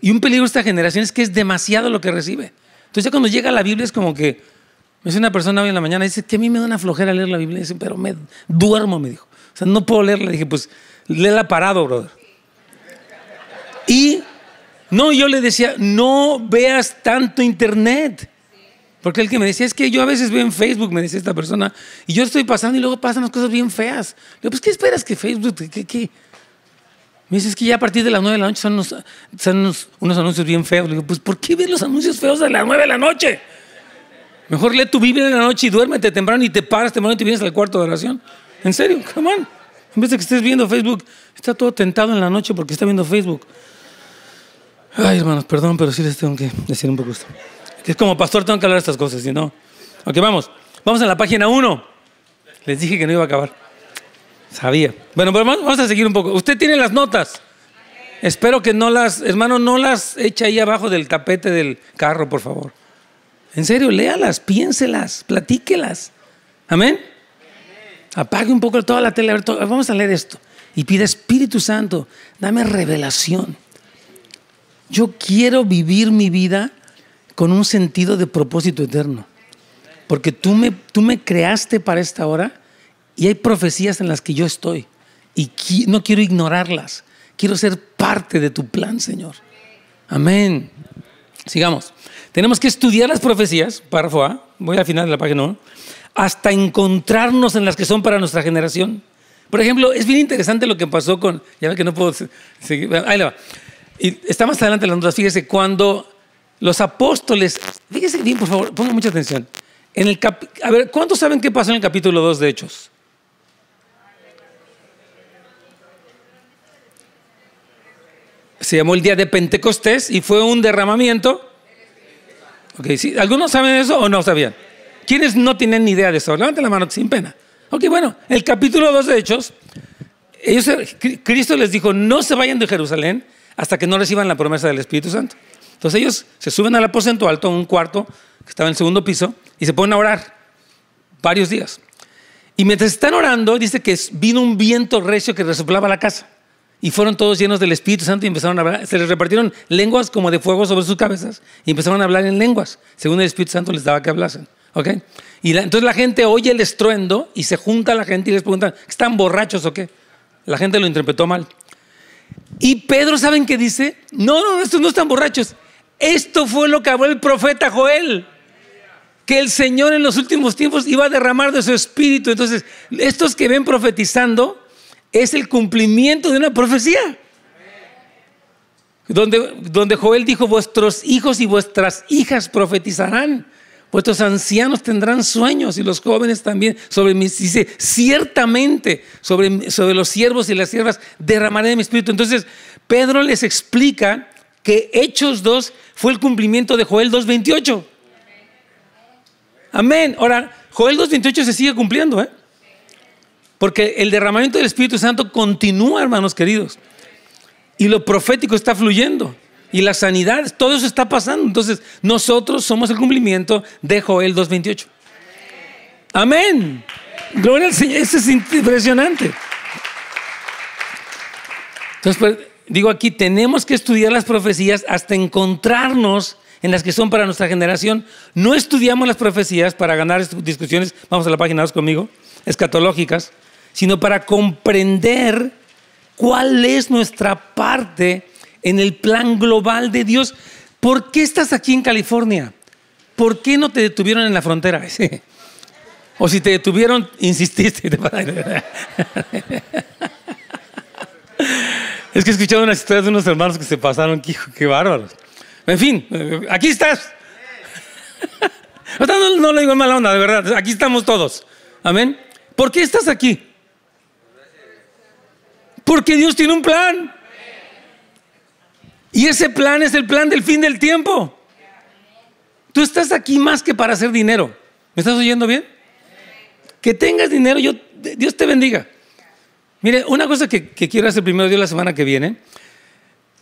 Speaker 1: Y un peligro de esta generación es que es demasiado lo que recibe. Entonces ya cuando llega la Biblia es como que, me dice una persona hoy en la mañana, dice que a mí me da una flojera leer la Biblia, dice, pero me duermo, me dijo. O sea, no puedo leerla. Dije, pues léela parado, brother. Y no, yo le decía, no veas tanto internet. Porque el que me decía, es que yo a veces veo en Facebook, me decía esta persona, y yo estoy pasando y luego pasan las cosas bien feas. Le digo, pues, ¿qué esperas que Facebook, qué, Me dice, es que ya a partir de las 9 de la noche son, unos, anuncios bien feos. Le digo, pues, ¿por qué ves los anuncios feos a las 9 de la noche? Mejor lee tu Biblia en la noche y duérmete temprano y te paras temprano y vienes al cuarto de oración. ¿En serio? Come En vez de que estés viendo Facebook, está todo tentado en la noche porque está viendo Facebook. Ay, hermanos, perdón, pero sí les tengo que decir un poco esto. Es como pastor tengo que hablar de estas cosas, si no. Ok, vamos. Vamos a la página 1. Les dije que no iba a acabar. Sabía. Bueno, pero vamos a seguir un poco. Usted tiene las notas. Espero que no las, hermano, no las eche ahí abajo del tapete del carro, por favor. En serio, léalas, piénselas, platíquelas. Amén. Apague un poco toda la tele. vamos a leer esto. Y pide, Espíritu Santo, dame revelación. Yo quiero vivir mi vida con un sentido de propósito eterno. Porque tú me, tú me creaste para esta hora y hay profecías en las que yo estoy. Y no quiero ignorarlas. Quiero ser parte de tu plan, Señor. Amén. Sigamos. Tenemos que estudiar las profecías, párrafo A, voy al final de la página 1, hasta encontrarnos en las que son para nuestra generación. Por ejemplo, es bien interesante lo que pasó con. Ya ve que no puedo seguir. Ahí le va. Y está más adelante las Fíjese, cuando los apóstoles, fíjense bien, por favor, pongan mucha atención. En el a ver, ¿cuántos saben qué pasó en el capítulo 2 de Hechos? Se llamó el día de Pentecostés y fue un derramamiento. Okay, ¿Algunos saben eso o no sabían? ¿Quiénes no tienen ni idea de eso? Levanten la mano sin pena. Ok, bueno, el capítulo 2 de Hechos, ellos, Cristo les dijo, no se vayan de Jerusalén hasta que no reciban la promesa del Espíritu Santo. Entonces ellos se suben al aposento alto, a un cuarto que estaba en el segundo piso, y se ponen a orar varios días. Y mientras están orando, dice que vino un viento recio que resoplaba la casa. Y fueron todos llenos del Espíritu Santo y empezaron a hablar. Se les repartieron lenguas como de fuego sobre sus cabezas y empezaron a hablar en lenguas, según el Espíritu Santo les daba que hablasen. ¿Ok? Y entonces la gente oye el estruendo y se junta a la gente y les preguntan, ¿están borrachos o qué? La gente lo interpretó mal. Y Pedro, ¿saben qué dice? No, no, estos no están borrachos. Esto fue lo que habló el profeta Joel, que el Señor en los últimos tiempos iba a derramar de su espíritu. Entonces, estos que ven profetizando es el cumplimiento de una profecía. Donde, donde Joel dijo, vuestros hijos y vuestras hijas profetizarán, vuestros ancianos tendrán sueños y los jóvenes también. Sobre mis, dice, ciertamente sobre, sobre los siervos y las siervas derramaré de mi espíritu. Entonces, Pedro les explica que Hechos 2 fue el cumplimiento de Joel 2.28. Amén. Ahora, Joel 2.28 se sigue cumpliendo, ¿eh? Porque el derramamiento del Espíritu Santo continúa, hermanos queridos. Y lo profético está fluyendo. Y la sanidad, todo eso está pasando. Entonces, nosotros somos el cumplimiento de Joel 2.28. Amén. Gloria al Señor. Eso es impresionante. Entonces, pues, digo aquí, tenemos que estudiar las profecías hasta encontrarnos en las que son para nuestra generación. No estudiamos las profecías para ganar discusiones, vamos a la página 2 conmigo, escatológicas, sino para comprender cuál es nuestra parte en el plan global de Dios. ¿Por qué estás aquí en California? ¿Por qué no te detuvieron en la frontera? o si te detuvieron, insististe. Es que he escuchado unas historias de unos hermanos que se pasaron, que, qué bárbaros. En fin, eh, aquí estás. No, no, lo digo en mala onda, de verdad. Aquí estamos todos. Amén. ¿Por qué estás aquí? Porque Dios tiene un plan. Y ese plan es el plan del fin del tiempo. Tú estás aquí más que para hacer dinero. ¿Me estás oyendo bien? Que tengas dinero, yo, Dios te bendiga. Mire, una cosa que, quiero hacer primero de la semana que viene,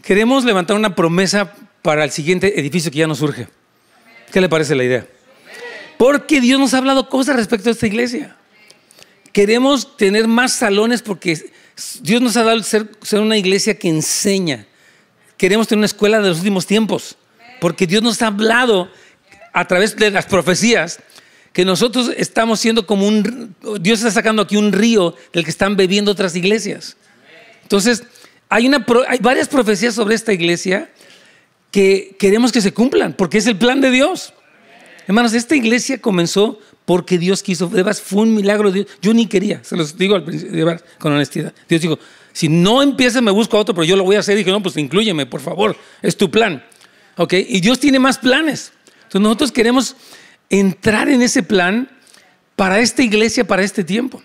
Speaker 1: queremos levantar una promesa para el siguiente edificio que ya nos surge. ¿Qué le parece la idea? Porque Dios nos ha hablado cosas respecto a esta iglesia. Queremos tener más salones porque Dios nos ha dado ser una iglesia que enseña. Queremos tener una escuela de los últimos tiempos. Porque Dios nos ha hablado a través de las profecías que nosotros estamos siendo como un... Dios está sacando aquí un río del que están bebiendo otras iglesias. Entonces, hay, una, hay varias profecías sobre esta iglesia que queremos que se cumplan, porque es el plan de Dios. Hermanos, esta iglesia comenzó porque Dios quiso. De fue un milagro de Dios. Yo ni quería, se los digo al principio, con honestidad. Dios dijo, si no empieza, me busco a otro, pero yo lo voy a hacer. dije, no, pues incluyeme, por favor, es tu plan. ¿Ok? Y Dios tiene más planes. Entonces nosotros queremos entrar en ese plan para esta iglesia, para este tiempo.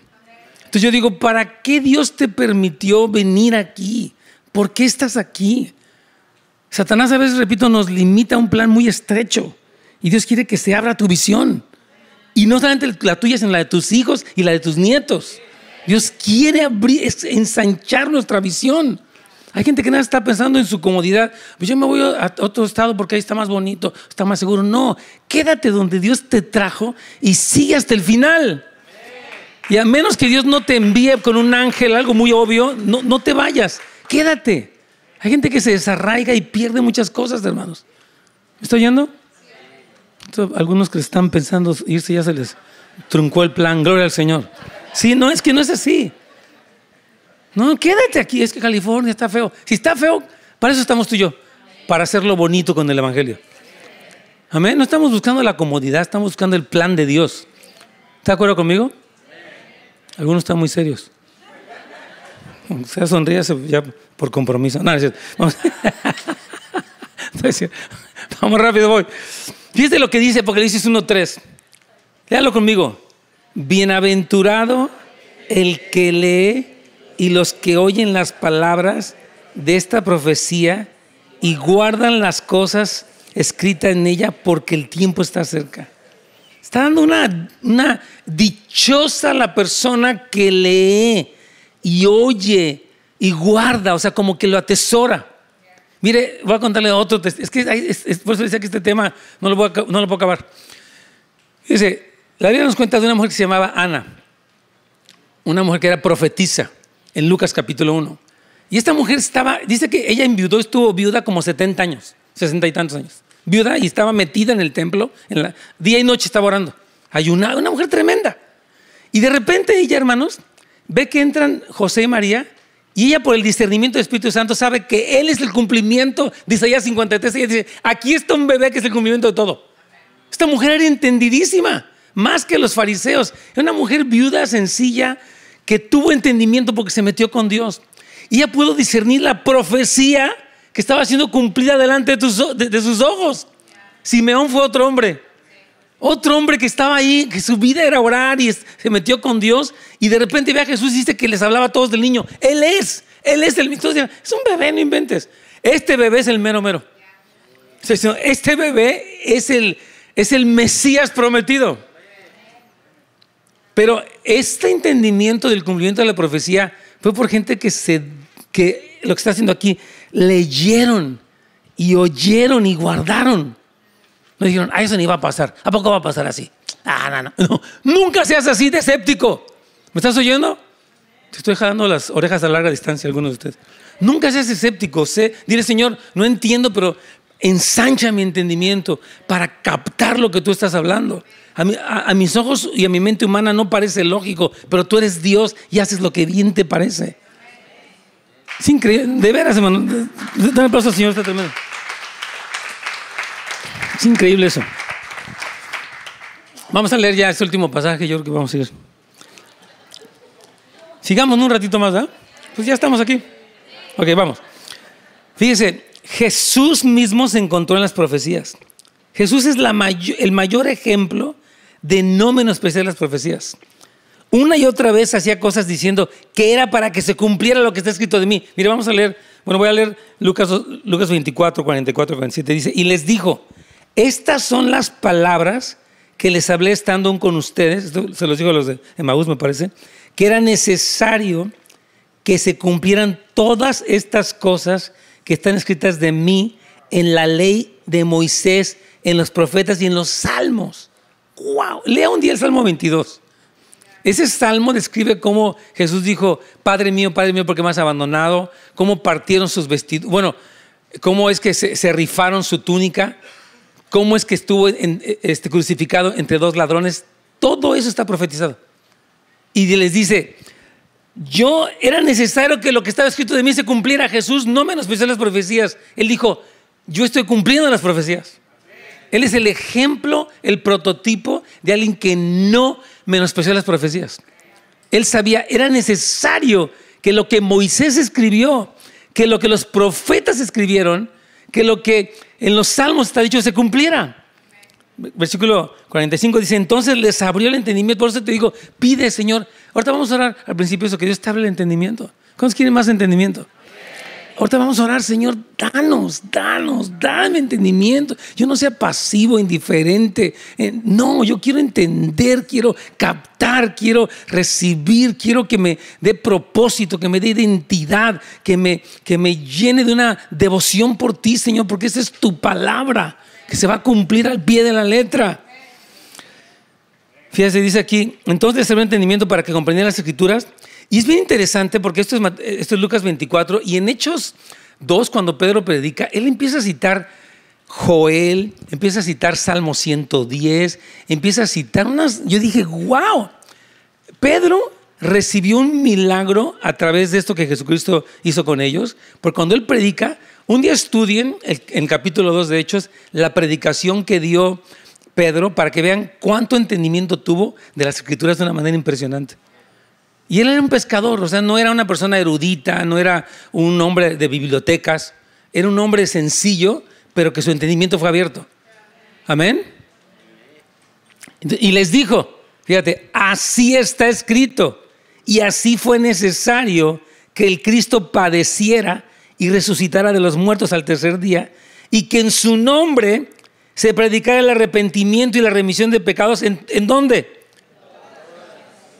Speaker 1: Entonces yo digo, ¿para qué Dios te permitió venir aquí? ¿Por qué estás aquí? Satanás a veces, repito, nos limita a un plan muy estrecho y Dios quiere que se abra tu visión. Y no solamente la tuya, sino la de tus hijos y la de tus nietos. Dios quiere abrir, ensanchar nuestra visión. Hay gente que nada está pensando en su comodidad. Pues yo me voy a otro estado porque ahí está más bonito, está más seguro. No, quédate donde Dios te trajo y sigue hasta el final. Y a menos que Dios no te envíe con un ángel, algo muy obvio, no, no te vayas, quédate. Hay gente que se desarraiga y pierde muchas cosas, hermanos. ¿Me está oyendo? algunos que están pensando irse ya se les truncó el plan, gloria al Señor. Sí, no, es que no es así. No, quédate aquí, es que California está feo. Si está feo, para eso estamos tú y yo, para hacerlo bonito con el Evangelio. Amén. No estamos buscando la comodidad, estamos buscando el plan de Dios. ¿Está de acuerdo conmigo? Algunos están muy serios. O sea, ya por compromiso. No, es Vamos. rápido, voy. Fíjate lo que dice porque Apocalipsis 1.3. Léalo conmigo. Bienaventurado el que lee y los que oyen las palabras de esta profecía y guardan las cosas escritas en ella porque el tiempo está cerca. Está dando una, una dichosa la persona que lee y oye y guarda, o sea, como que lo atesora. Mire, voy a contarle otro. Es que por eso decía que este tema no lo, no lo puedo acabar. Dice, la Biblia nos cuenta de una mujer que se llamaba Ana, una mujer que era profetisa en Lucas capítulo 1. Y esta mujer estaba, dice que ella enviudó, estuvo viuda como 70 años, 60 y tantos años. Viuda y estaba metida en el templo, en la, día y noche estaba orando. Ayunada, una mujer tremenda. Y de repente ella, hermanos, ve que entran José y María y ella por el discernimiento del Espíritu Santo sabe que Él es el cumplimiento dice ella 53. Ella dice, aquí está un bebé que es el cumplimiento de todo. Esta mujer era entendidísima, más que los fariseos. Era una mujer viuda, sencilla, que tuvo entendimiento porque se metió con Dios. Y ya pudo discernir la profecía que estaba siendo cumplida delante de, sus ojos. Simeón fue otro hombre. Otro hombre que estaba ahí, que su vida era orar y se metió con Dios y de repente ve a Jesús y dice que les hablaba a todos del niño. Él es, él es el mismo. Es un bebé, no inventes. Este bebé es el mero mero. Este bebé es el, es el Mesías prometido. Pero este entendimiento del cumplimiento de la profecía fue por gente que, se, que lo que está haciendo aquí, leyeron y oyeron y guardaron. No dijeron, ah, eso ni va a pasar. ¿A poco va a pasar así? Ah, no, no, Nunca seas así de escéptico. ¿Me estás oyendo? Te estoy jalando las orejas a larga distancia, algunos de ustedes. Nunca seas escéptico. Sé, dile, Señor, no entiendo, pero ensancha mi entendimiento para captar lo que tú estás hablando. A, mis ojos y a mi mente humana no parece lógico, pero tú eres Dios y haces lo que bien te parece. Es increíble, de veras, hermano. Dame aplauso al Señor, está tremendo. Es increíble eso. Vamos a leer ya este último pasaje, yo creo que vamos a ir. Sigamos un ratito más, ¿ah? Pues ya estamos aquí. Ok, vamos. Fíjese, Jesús mismo se encontró en las profecías. Jesús es el mayor ejemplo de no menospreciar las profecías. Una y otra vez hacía cosas diciendo que era para que se cumpliera lo que está escrito de mí. Mira, vamos a leer, bueno, voy a leer Lucas, Lucas 24, 44, 47. Dice, y les dijo, estas son las palabras que les hablé estando aún con ustedes, se los digo a los de Emaús me parece, que era necesario que se cumplieran todas estas cosas que están escritas de mí en la ley de Moisés, en los profetas y en los salmos. ¡Wow! Lea un día el Salmo 22. Ese salmo describe cómo Jesús dijo, Padre mío, Padre mío, ¿por qué me has abandonado? ¿Cómo partieron sus vestidos? Bueno, ¿cómo es que se, rifaron su túnica? ¿Cómo es que estuvo este, crucificado entre dos ladrones? Todo eso está profetizado. Y les dice, yo era necesario que lo que estaba escrito de mí se cumpliera. Jesús no menospreció las profecías. Él dijo, yo estoy cumpliendo las profecías. Él es el ejemplo, el prototipo de alguien que no menospreció las profecías. Él sabía, era necesario que lo que Moisés escribió, que lo que los profetas escribieron, que lo que en los salmos está dicho se cumpliera versículo 45 dice, entonces les abrió el entendimiento, por eso te digo, pide Señor, ahorita vamos a orar al principio eso, que Dios te abre el entendimiento. ¿Cuántos quieren más entendimiento? Ahorita vamos a orar, Señor, danos, danos, dame entendimiento. Yo no sea pasivo, indiferente. Eh, no, yo quiero entender, quiero captar, quiero recibir, quiero que me dé propósito, que me dé identidad, que me, que me llene de una devoción por ti, Señor, porque esa es tu palabra, que se va a cumplir al pie de la letra. Fíjese, dice aquí, entonces el entendimiento para que comprendan las escrituras y es bien interesante porque esto es, Lucas 24 y en Hechos 2, cuando Pedro predica, él empieza a citar Joel, empieza a citar Salmo 110, empieza a citar unas... Yo dije, wow, Pedro recibió un milagro a través de esto que Jesucristo hizo con ellos, porque cuando él predica, un día estudien en capítulo 2 de Hechos la predicación que dio Pedro para que vean cuánto entendimiento tuvo de las escrituras de una manera impresionante. Y él era un pescador, o sea, no era una persona erudita, no era un hombre de bibliotecas, era un hombre sencillo, pero que su entendimiento fue abierto. Amén. Y les dijo, fíjate, así está escrito. Y así fue necesario que el Cristo padeciera y resucitara de los muertos al tercer día, y que en su nombre se predicara el arrepentimiento y la remisión de pecados. ¿En, en dónde?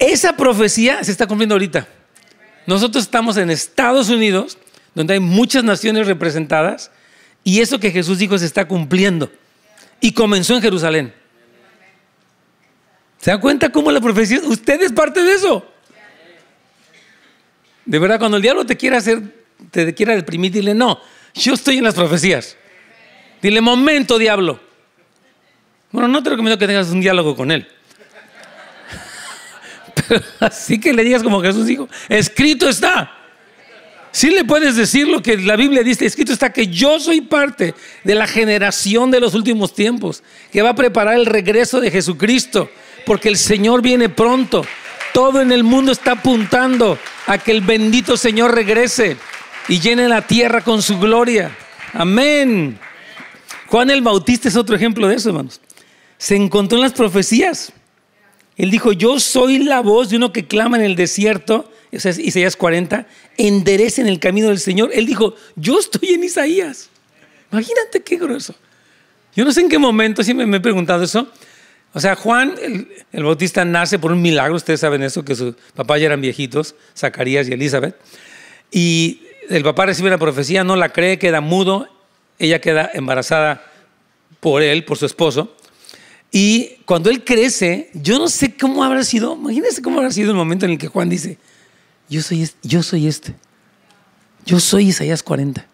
Speaker 1: Esa profecía se está cumpliendo ahorita. Nosotros estamos en Estados Unidos, donde hay muchas naciones representadas, y eso que Jesús dijo se está cumpliendo. Y comenzó en Jerusalén. ¿Se da cuenta cómo la profecía? Usted es parte de eso. De verdad, cuando el diablo te quiera hacer, te quiera deprimir, dile, no, yo estoy en las profecías. Dile, momento, diablo. Bueno, no te recomiendo que tengas un diálogo con él. Así que le digas como Jesús dijo, escrito está. Si le puedes decir lo que la Biblia dice, escrito está que yo soy parte de la generación de los últimos tiempos, que va a preparar el regreso de Jesucristo, porque el Señor viene pronto. Todo en el mundo está apuntando a que el bendito Señor regrese y llene la tierra con su gloria. Amén. Juan el Bautista es otro ejemplo de eso, hermanos. Se encontró en las profecías. Él dijo, yo soy la voz de uno que clama en el desierto, o es Isaías 40, en el camino del Señor. Él dijo, yo estoy en Isaías. Imagínate qué grueso. Yo no sé en qué momento, siempre me he preguntado eso. O sea, Juan el, el Bautista nace por un milagro, ustedes saben eso, que sus papás ya eran viejitos, Zacarías y Elizabeth. Y el papá recibe la profecía, no la cree, queda mudo, ella queda embarazada por él, por su esposo. Y cuando él crece, yo no sé cómo habrá sido, imagínense cómo habrá sido el momento en el que Juan dice, yo soy este, yo soy, este. Yo soy Isaías 40.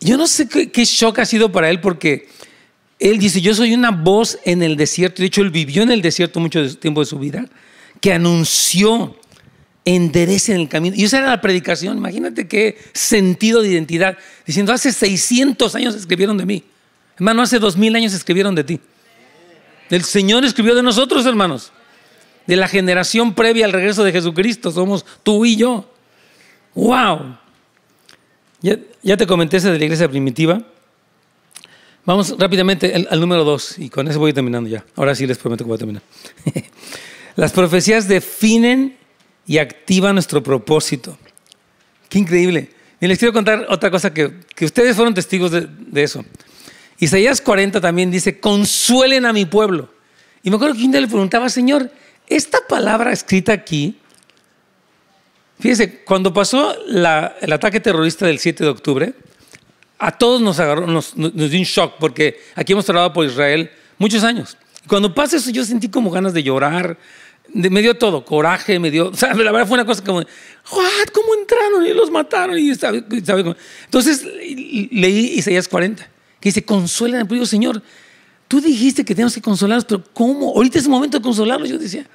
Speaker 1: Yo no sé qué, shock ha sido para él porque él dice, yo soy una voz en el desierto. De hecho, él vivió en el desierto mucho tiempo de su vida, que anunció, enderece en el camino. Y esa era la predicación, imagínate qué sentido de identidad, diciendo, hace 600 años escribieron de mí. Hermano, hace 2000 años escribieron de ti. El Señor escribió de nosotros, hermanos. De la generación previa al regreso de Jesucristo. Somos tú y yo. ¡Wow! Ya, te comenté ese de la iglesia primitiva. Vamos rápidamente al, número dos y con eso voy terminando ya. Ahora sí les prometo que voy a terminar. Las profecías definen y activan nuestro propósito. Qué increíble. Y les quiero contar otra cosa que, ustedes fueron testigos de eso. Isaías 40 también dice, consuelen a mi pueblo. Y me acuerdo que un día le preguntaba, Señor, esta palabra escrita aquí, fíjese, cuando pasó el ataque terrorista del 7 de octubre, a todos nos, agarró, nos, dio un shock, porque aquí hemos trabajado por Israel muchos años. cuando pasa eso, yo sentí como ganas de llorar, me dio todo, coraje, me dio, o sea, la verdad fue una cosa como, ¿What? ¿cómo entraron y los mataron? Y, Entonces leí Isaías 40 que dice, Yo pues digo, Señor, tú dijiste que tenemos que consolarnos, pero ¿cómo? Ahorita es el momento de consolarlos, yo decía.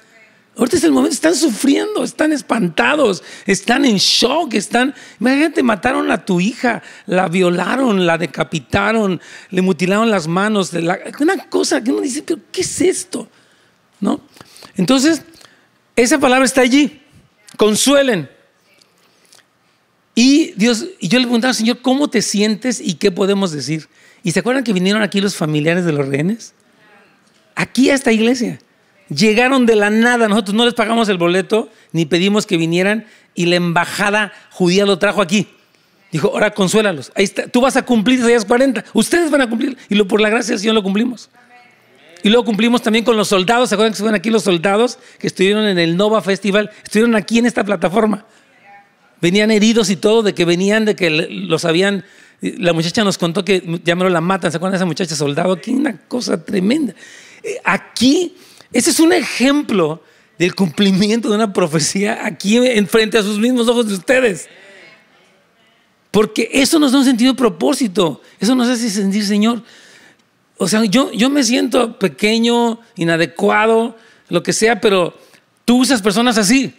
Speaker 1: Ahorita es el momento, están sufriendo, están espantados, están en shock, están... Imagínate, mataron a tu hija, la violaron, la decapitaron, le mutilaron las manos, una cosa que uno dice, pero ¿qué es esto? ¿No? Entonces, esa palabra está allí, consuelen. Y Dios, y yo le preguntaba, Señor, ¿cómo te sientes y qué podemos decir? ¿Y se acuerdan que vinieron aquí los familiares de los rehenes? Aquí a esta iglesia. Llegaron de la nada, nosotros no les pagamos el boleto, ni pedimos que vinieran, y la embajada judía lo trajo aquí. Dijo, ahora consuélalos, ahí está, tú vas a cumplir Isaías 40, ustedes van a cumplir, y lo, por la gracia del Señor lo cumplimos. Y luego cumplimos también con los soldados, ¿se acuerdan que estuvieron aquí los soldados que estuvieron en el Nova Festival? Estuvieron aquí en esta plataforma. Venían heridos y todo, de que venían, de que los habían la muchacha nos contó que llamaron la matan, ¿se acuerdan de esa muchacha soldado? Aquí una cosa tremenda. Eh, aquí, ese es un ejemplo del cumplimiento de una profecía aquí enfrente a sus mismos ojos de ustedes. Porque eso nos da un sentido propósito, eso nos hace sentir, Señor. O sea, yo, yo me siento pequeño, inadecuado, lo que sea, pero tú usas personas así.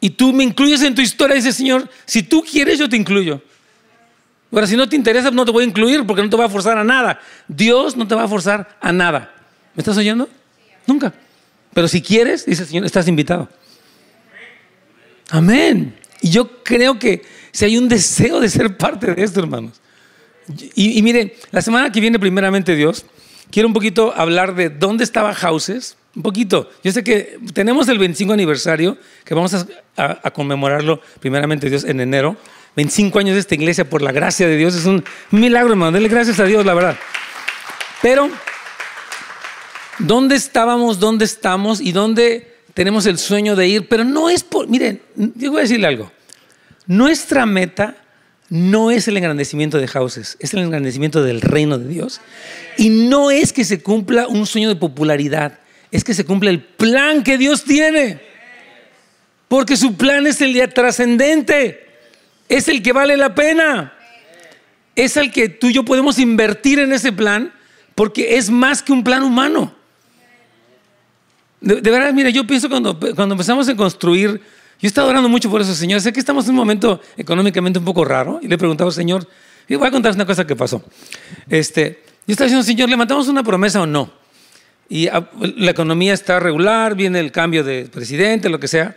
Speaker 1: Y tú me incluyes en tu historia, dice Señor, si tú quieres, yo te incluyo. Ahora, si no te interesa, no te voy a incluir porque no te va a forzar a nada. Dios no te va a forzar a nada. ¿Me estás oyendo? Nunca. Pero si quieres, dice el Señor, estás invitado. Amén. Y yo creo que si hay un deseo de ser parte de esto, hermanos. Y, y miren, la semana que viene, primeramente Dios, quiero un poquito hablar de dónde estaba Houses. Un poquito. Yo sé que tenemos el 25 aniversario, que vamos a conmemorarlo primeramente Dios en enero. 25 años de esta iglesia, por la gracia de Dios, es un milagro, hermano. gracias a Dios, la verdad. Pero, ¿dónde estábamos, dónde estamos y dónde tenemos el sueño de ir? Pero no es por, miren, yo voy a decirle algo. Nuestra meta no es el engrandecimiento de houses, es el engrandecimiento del reino de Dios. Y no es que se cumpla un sueño de popularidad, es que se cumpla el plan que Dios tiene. Porque su plan es el día trascendente es el que vale la pena. Es el que tú y yo podemos invertir en ese plan porque es más que un plan humano. De, verdad, mira, yo pienso cuando, cuando empezamos a construir, yo estaba orando mucho por eso, Señor. Sé que estamos en un momento económicamente un poco raro y le preguntado Señor, y voy a contar una cosa que pasó. Este, yo estaba diciendo, Señor, ¿le matamos una promesa o no? Y ah, la economía está regular, viene el cambio de presidente, lo que sea.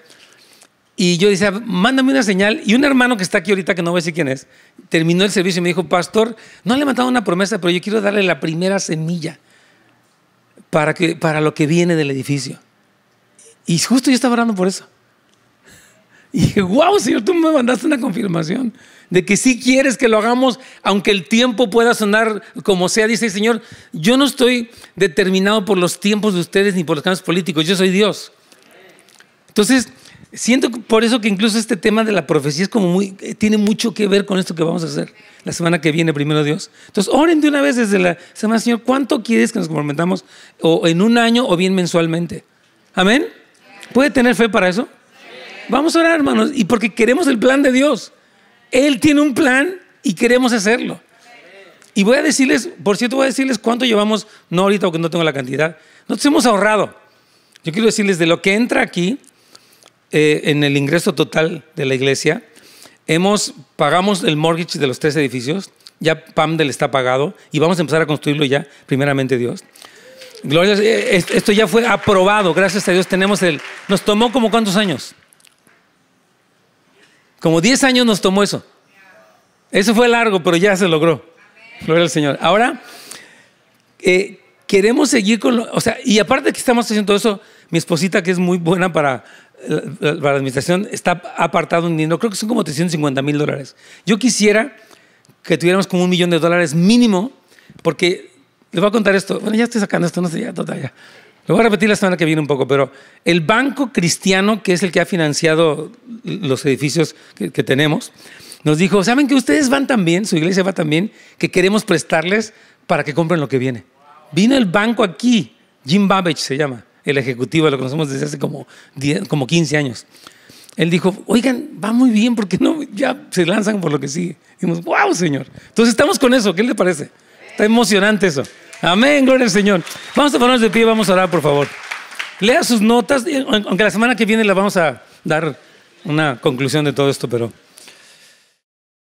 Speaker 1: Y yo decía, mándame una señal. Y un hermano que está aquí ahorita, que no voy a decir quién es, terminó el servicio y me dijo, pastor, no le he mandado una promesa, pero yo quiero darle la primera semilla para, que, para lo que viene del edificio. Y justo yo estaba orando por eso. Y dije, wow, Señor, tú me mandaste una confirmación de que sí quieres que lo hagamos, aunque el tiempo pueda sonar como sea. Dice el Señor, yo no estoy determinado por los tiempos de ustedes ni por los cambios políticos, yo soy Dios. Entonces, Siento por eso que incluso este tema de la profecía es como muy, eh, tiene mucho que ver con esto que vamos a hacer la semana que viene, primero Dios. Entonces, oren de una vez desde la semana, Señor, ¿cuánto quieres que nos comprometamos o en un año o bien mensualmente? Amén. ¿Puede tener fe para eso? Vamos a orar, hermanos, y porque queremos el plan de Dios. Él tiene un plan y queremos hacerlo. Y voy a decirles, por cierto, voy a decirles cuánto llevamos, no ahorita porque no tengo la cantidad. Nosotros hemos ahorrado. Yo quiero decirles de lo que entra aquí, eh, en el ingreso total de la iglesia, hemos, pagamos el mortgage de los tres edificios, ya PAMDEL está pagado y vamos a empezar a construirlo ya, primeramente Dios. Gloria, eh, esto ya fue aprobado, gracias a Dios tenemos el... Nos tomó como cuántos años? Como 10 años nos tomó eso. Eso fue largo, pero ya se logró. Gloria al Señor. Ahora, eh, queremos seguir con... Lo, o sea, y aparte que estamos haciendo todo eso, mi esposita que es muy buena para la, administración está apartado un dinero, creo que son como 350 mil dólares. Yo quisiera que tuviéramos como un millón de dólares mínimo, porque les voy a contar esto. Bueno, ya estoy sacando esto, no sé, ya, total, ya. Lo voy a repetir la semana que viene un poco, pero el banco cristiano, que es el que ha financiado los edificios que, que tenemos, nos dijo, ¿saben que ustedes van tan bien, su iglesia va tan bien, que queremos prestarles para que compren lo que viene? Vino el banco aquí, Jim Babbage se llama, el ejecutivo, lo conocemos desde hace como, como 15 años. Él dijo, oigan, va muy bien porque no, ya se lanzan por lo que sigue. Y dijimos, wow, Señor. Entonces estamos con eso, ¿qué le parece? Está emocionante eso. Amén, gloria al Señor. Vamos a ponernos de pie, vamos a orar, por favor. Lea sus notas, eh, aunque la semana que viene la vamos a dar una conclusión de todo esto, pero...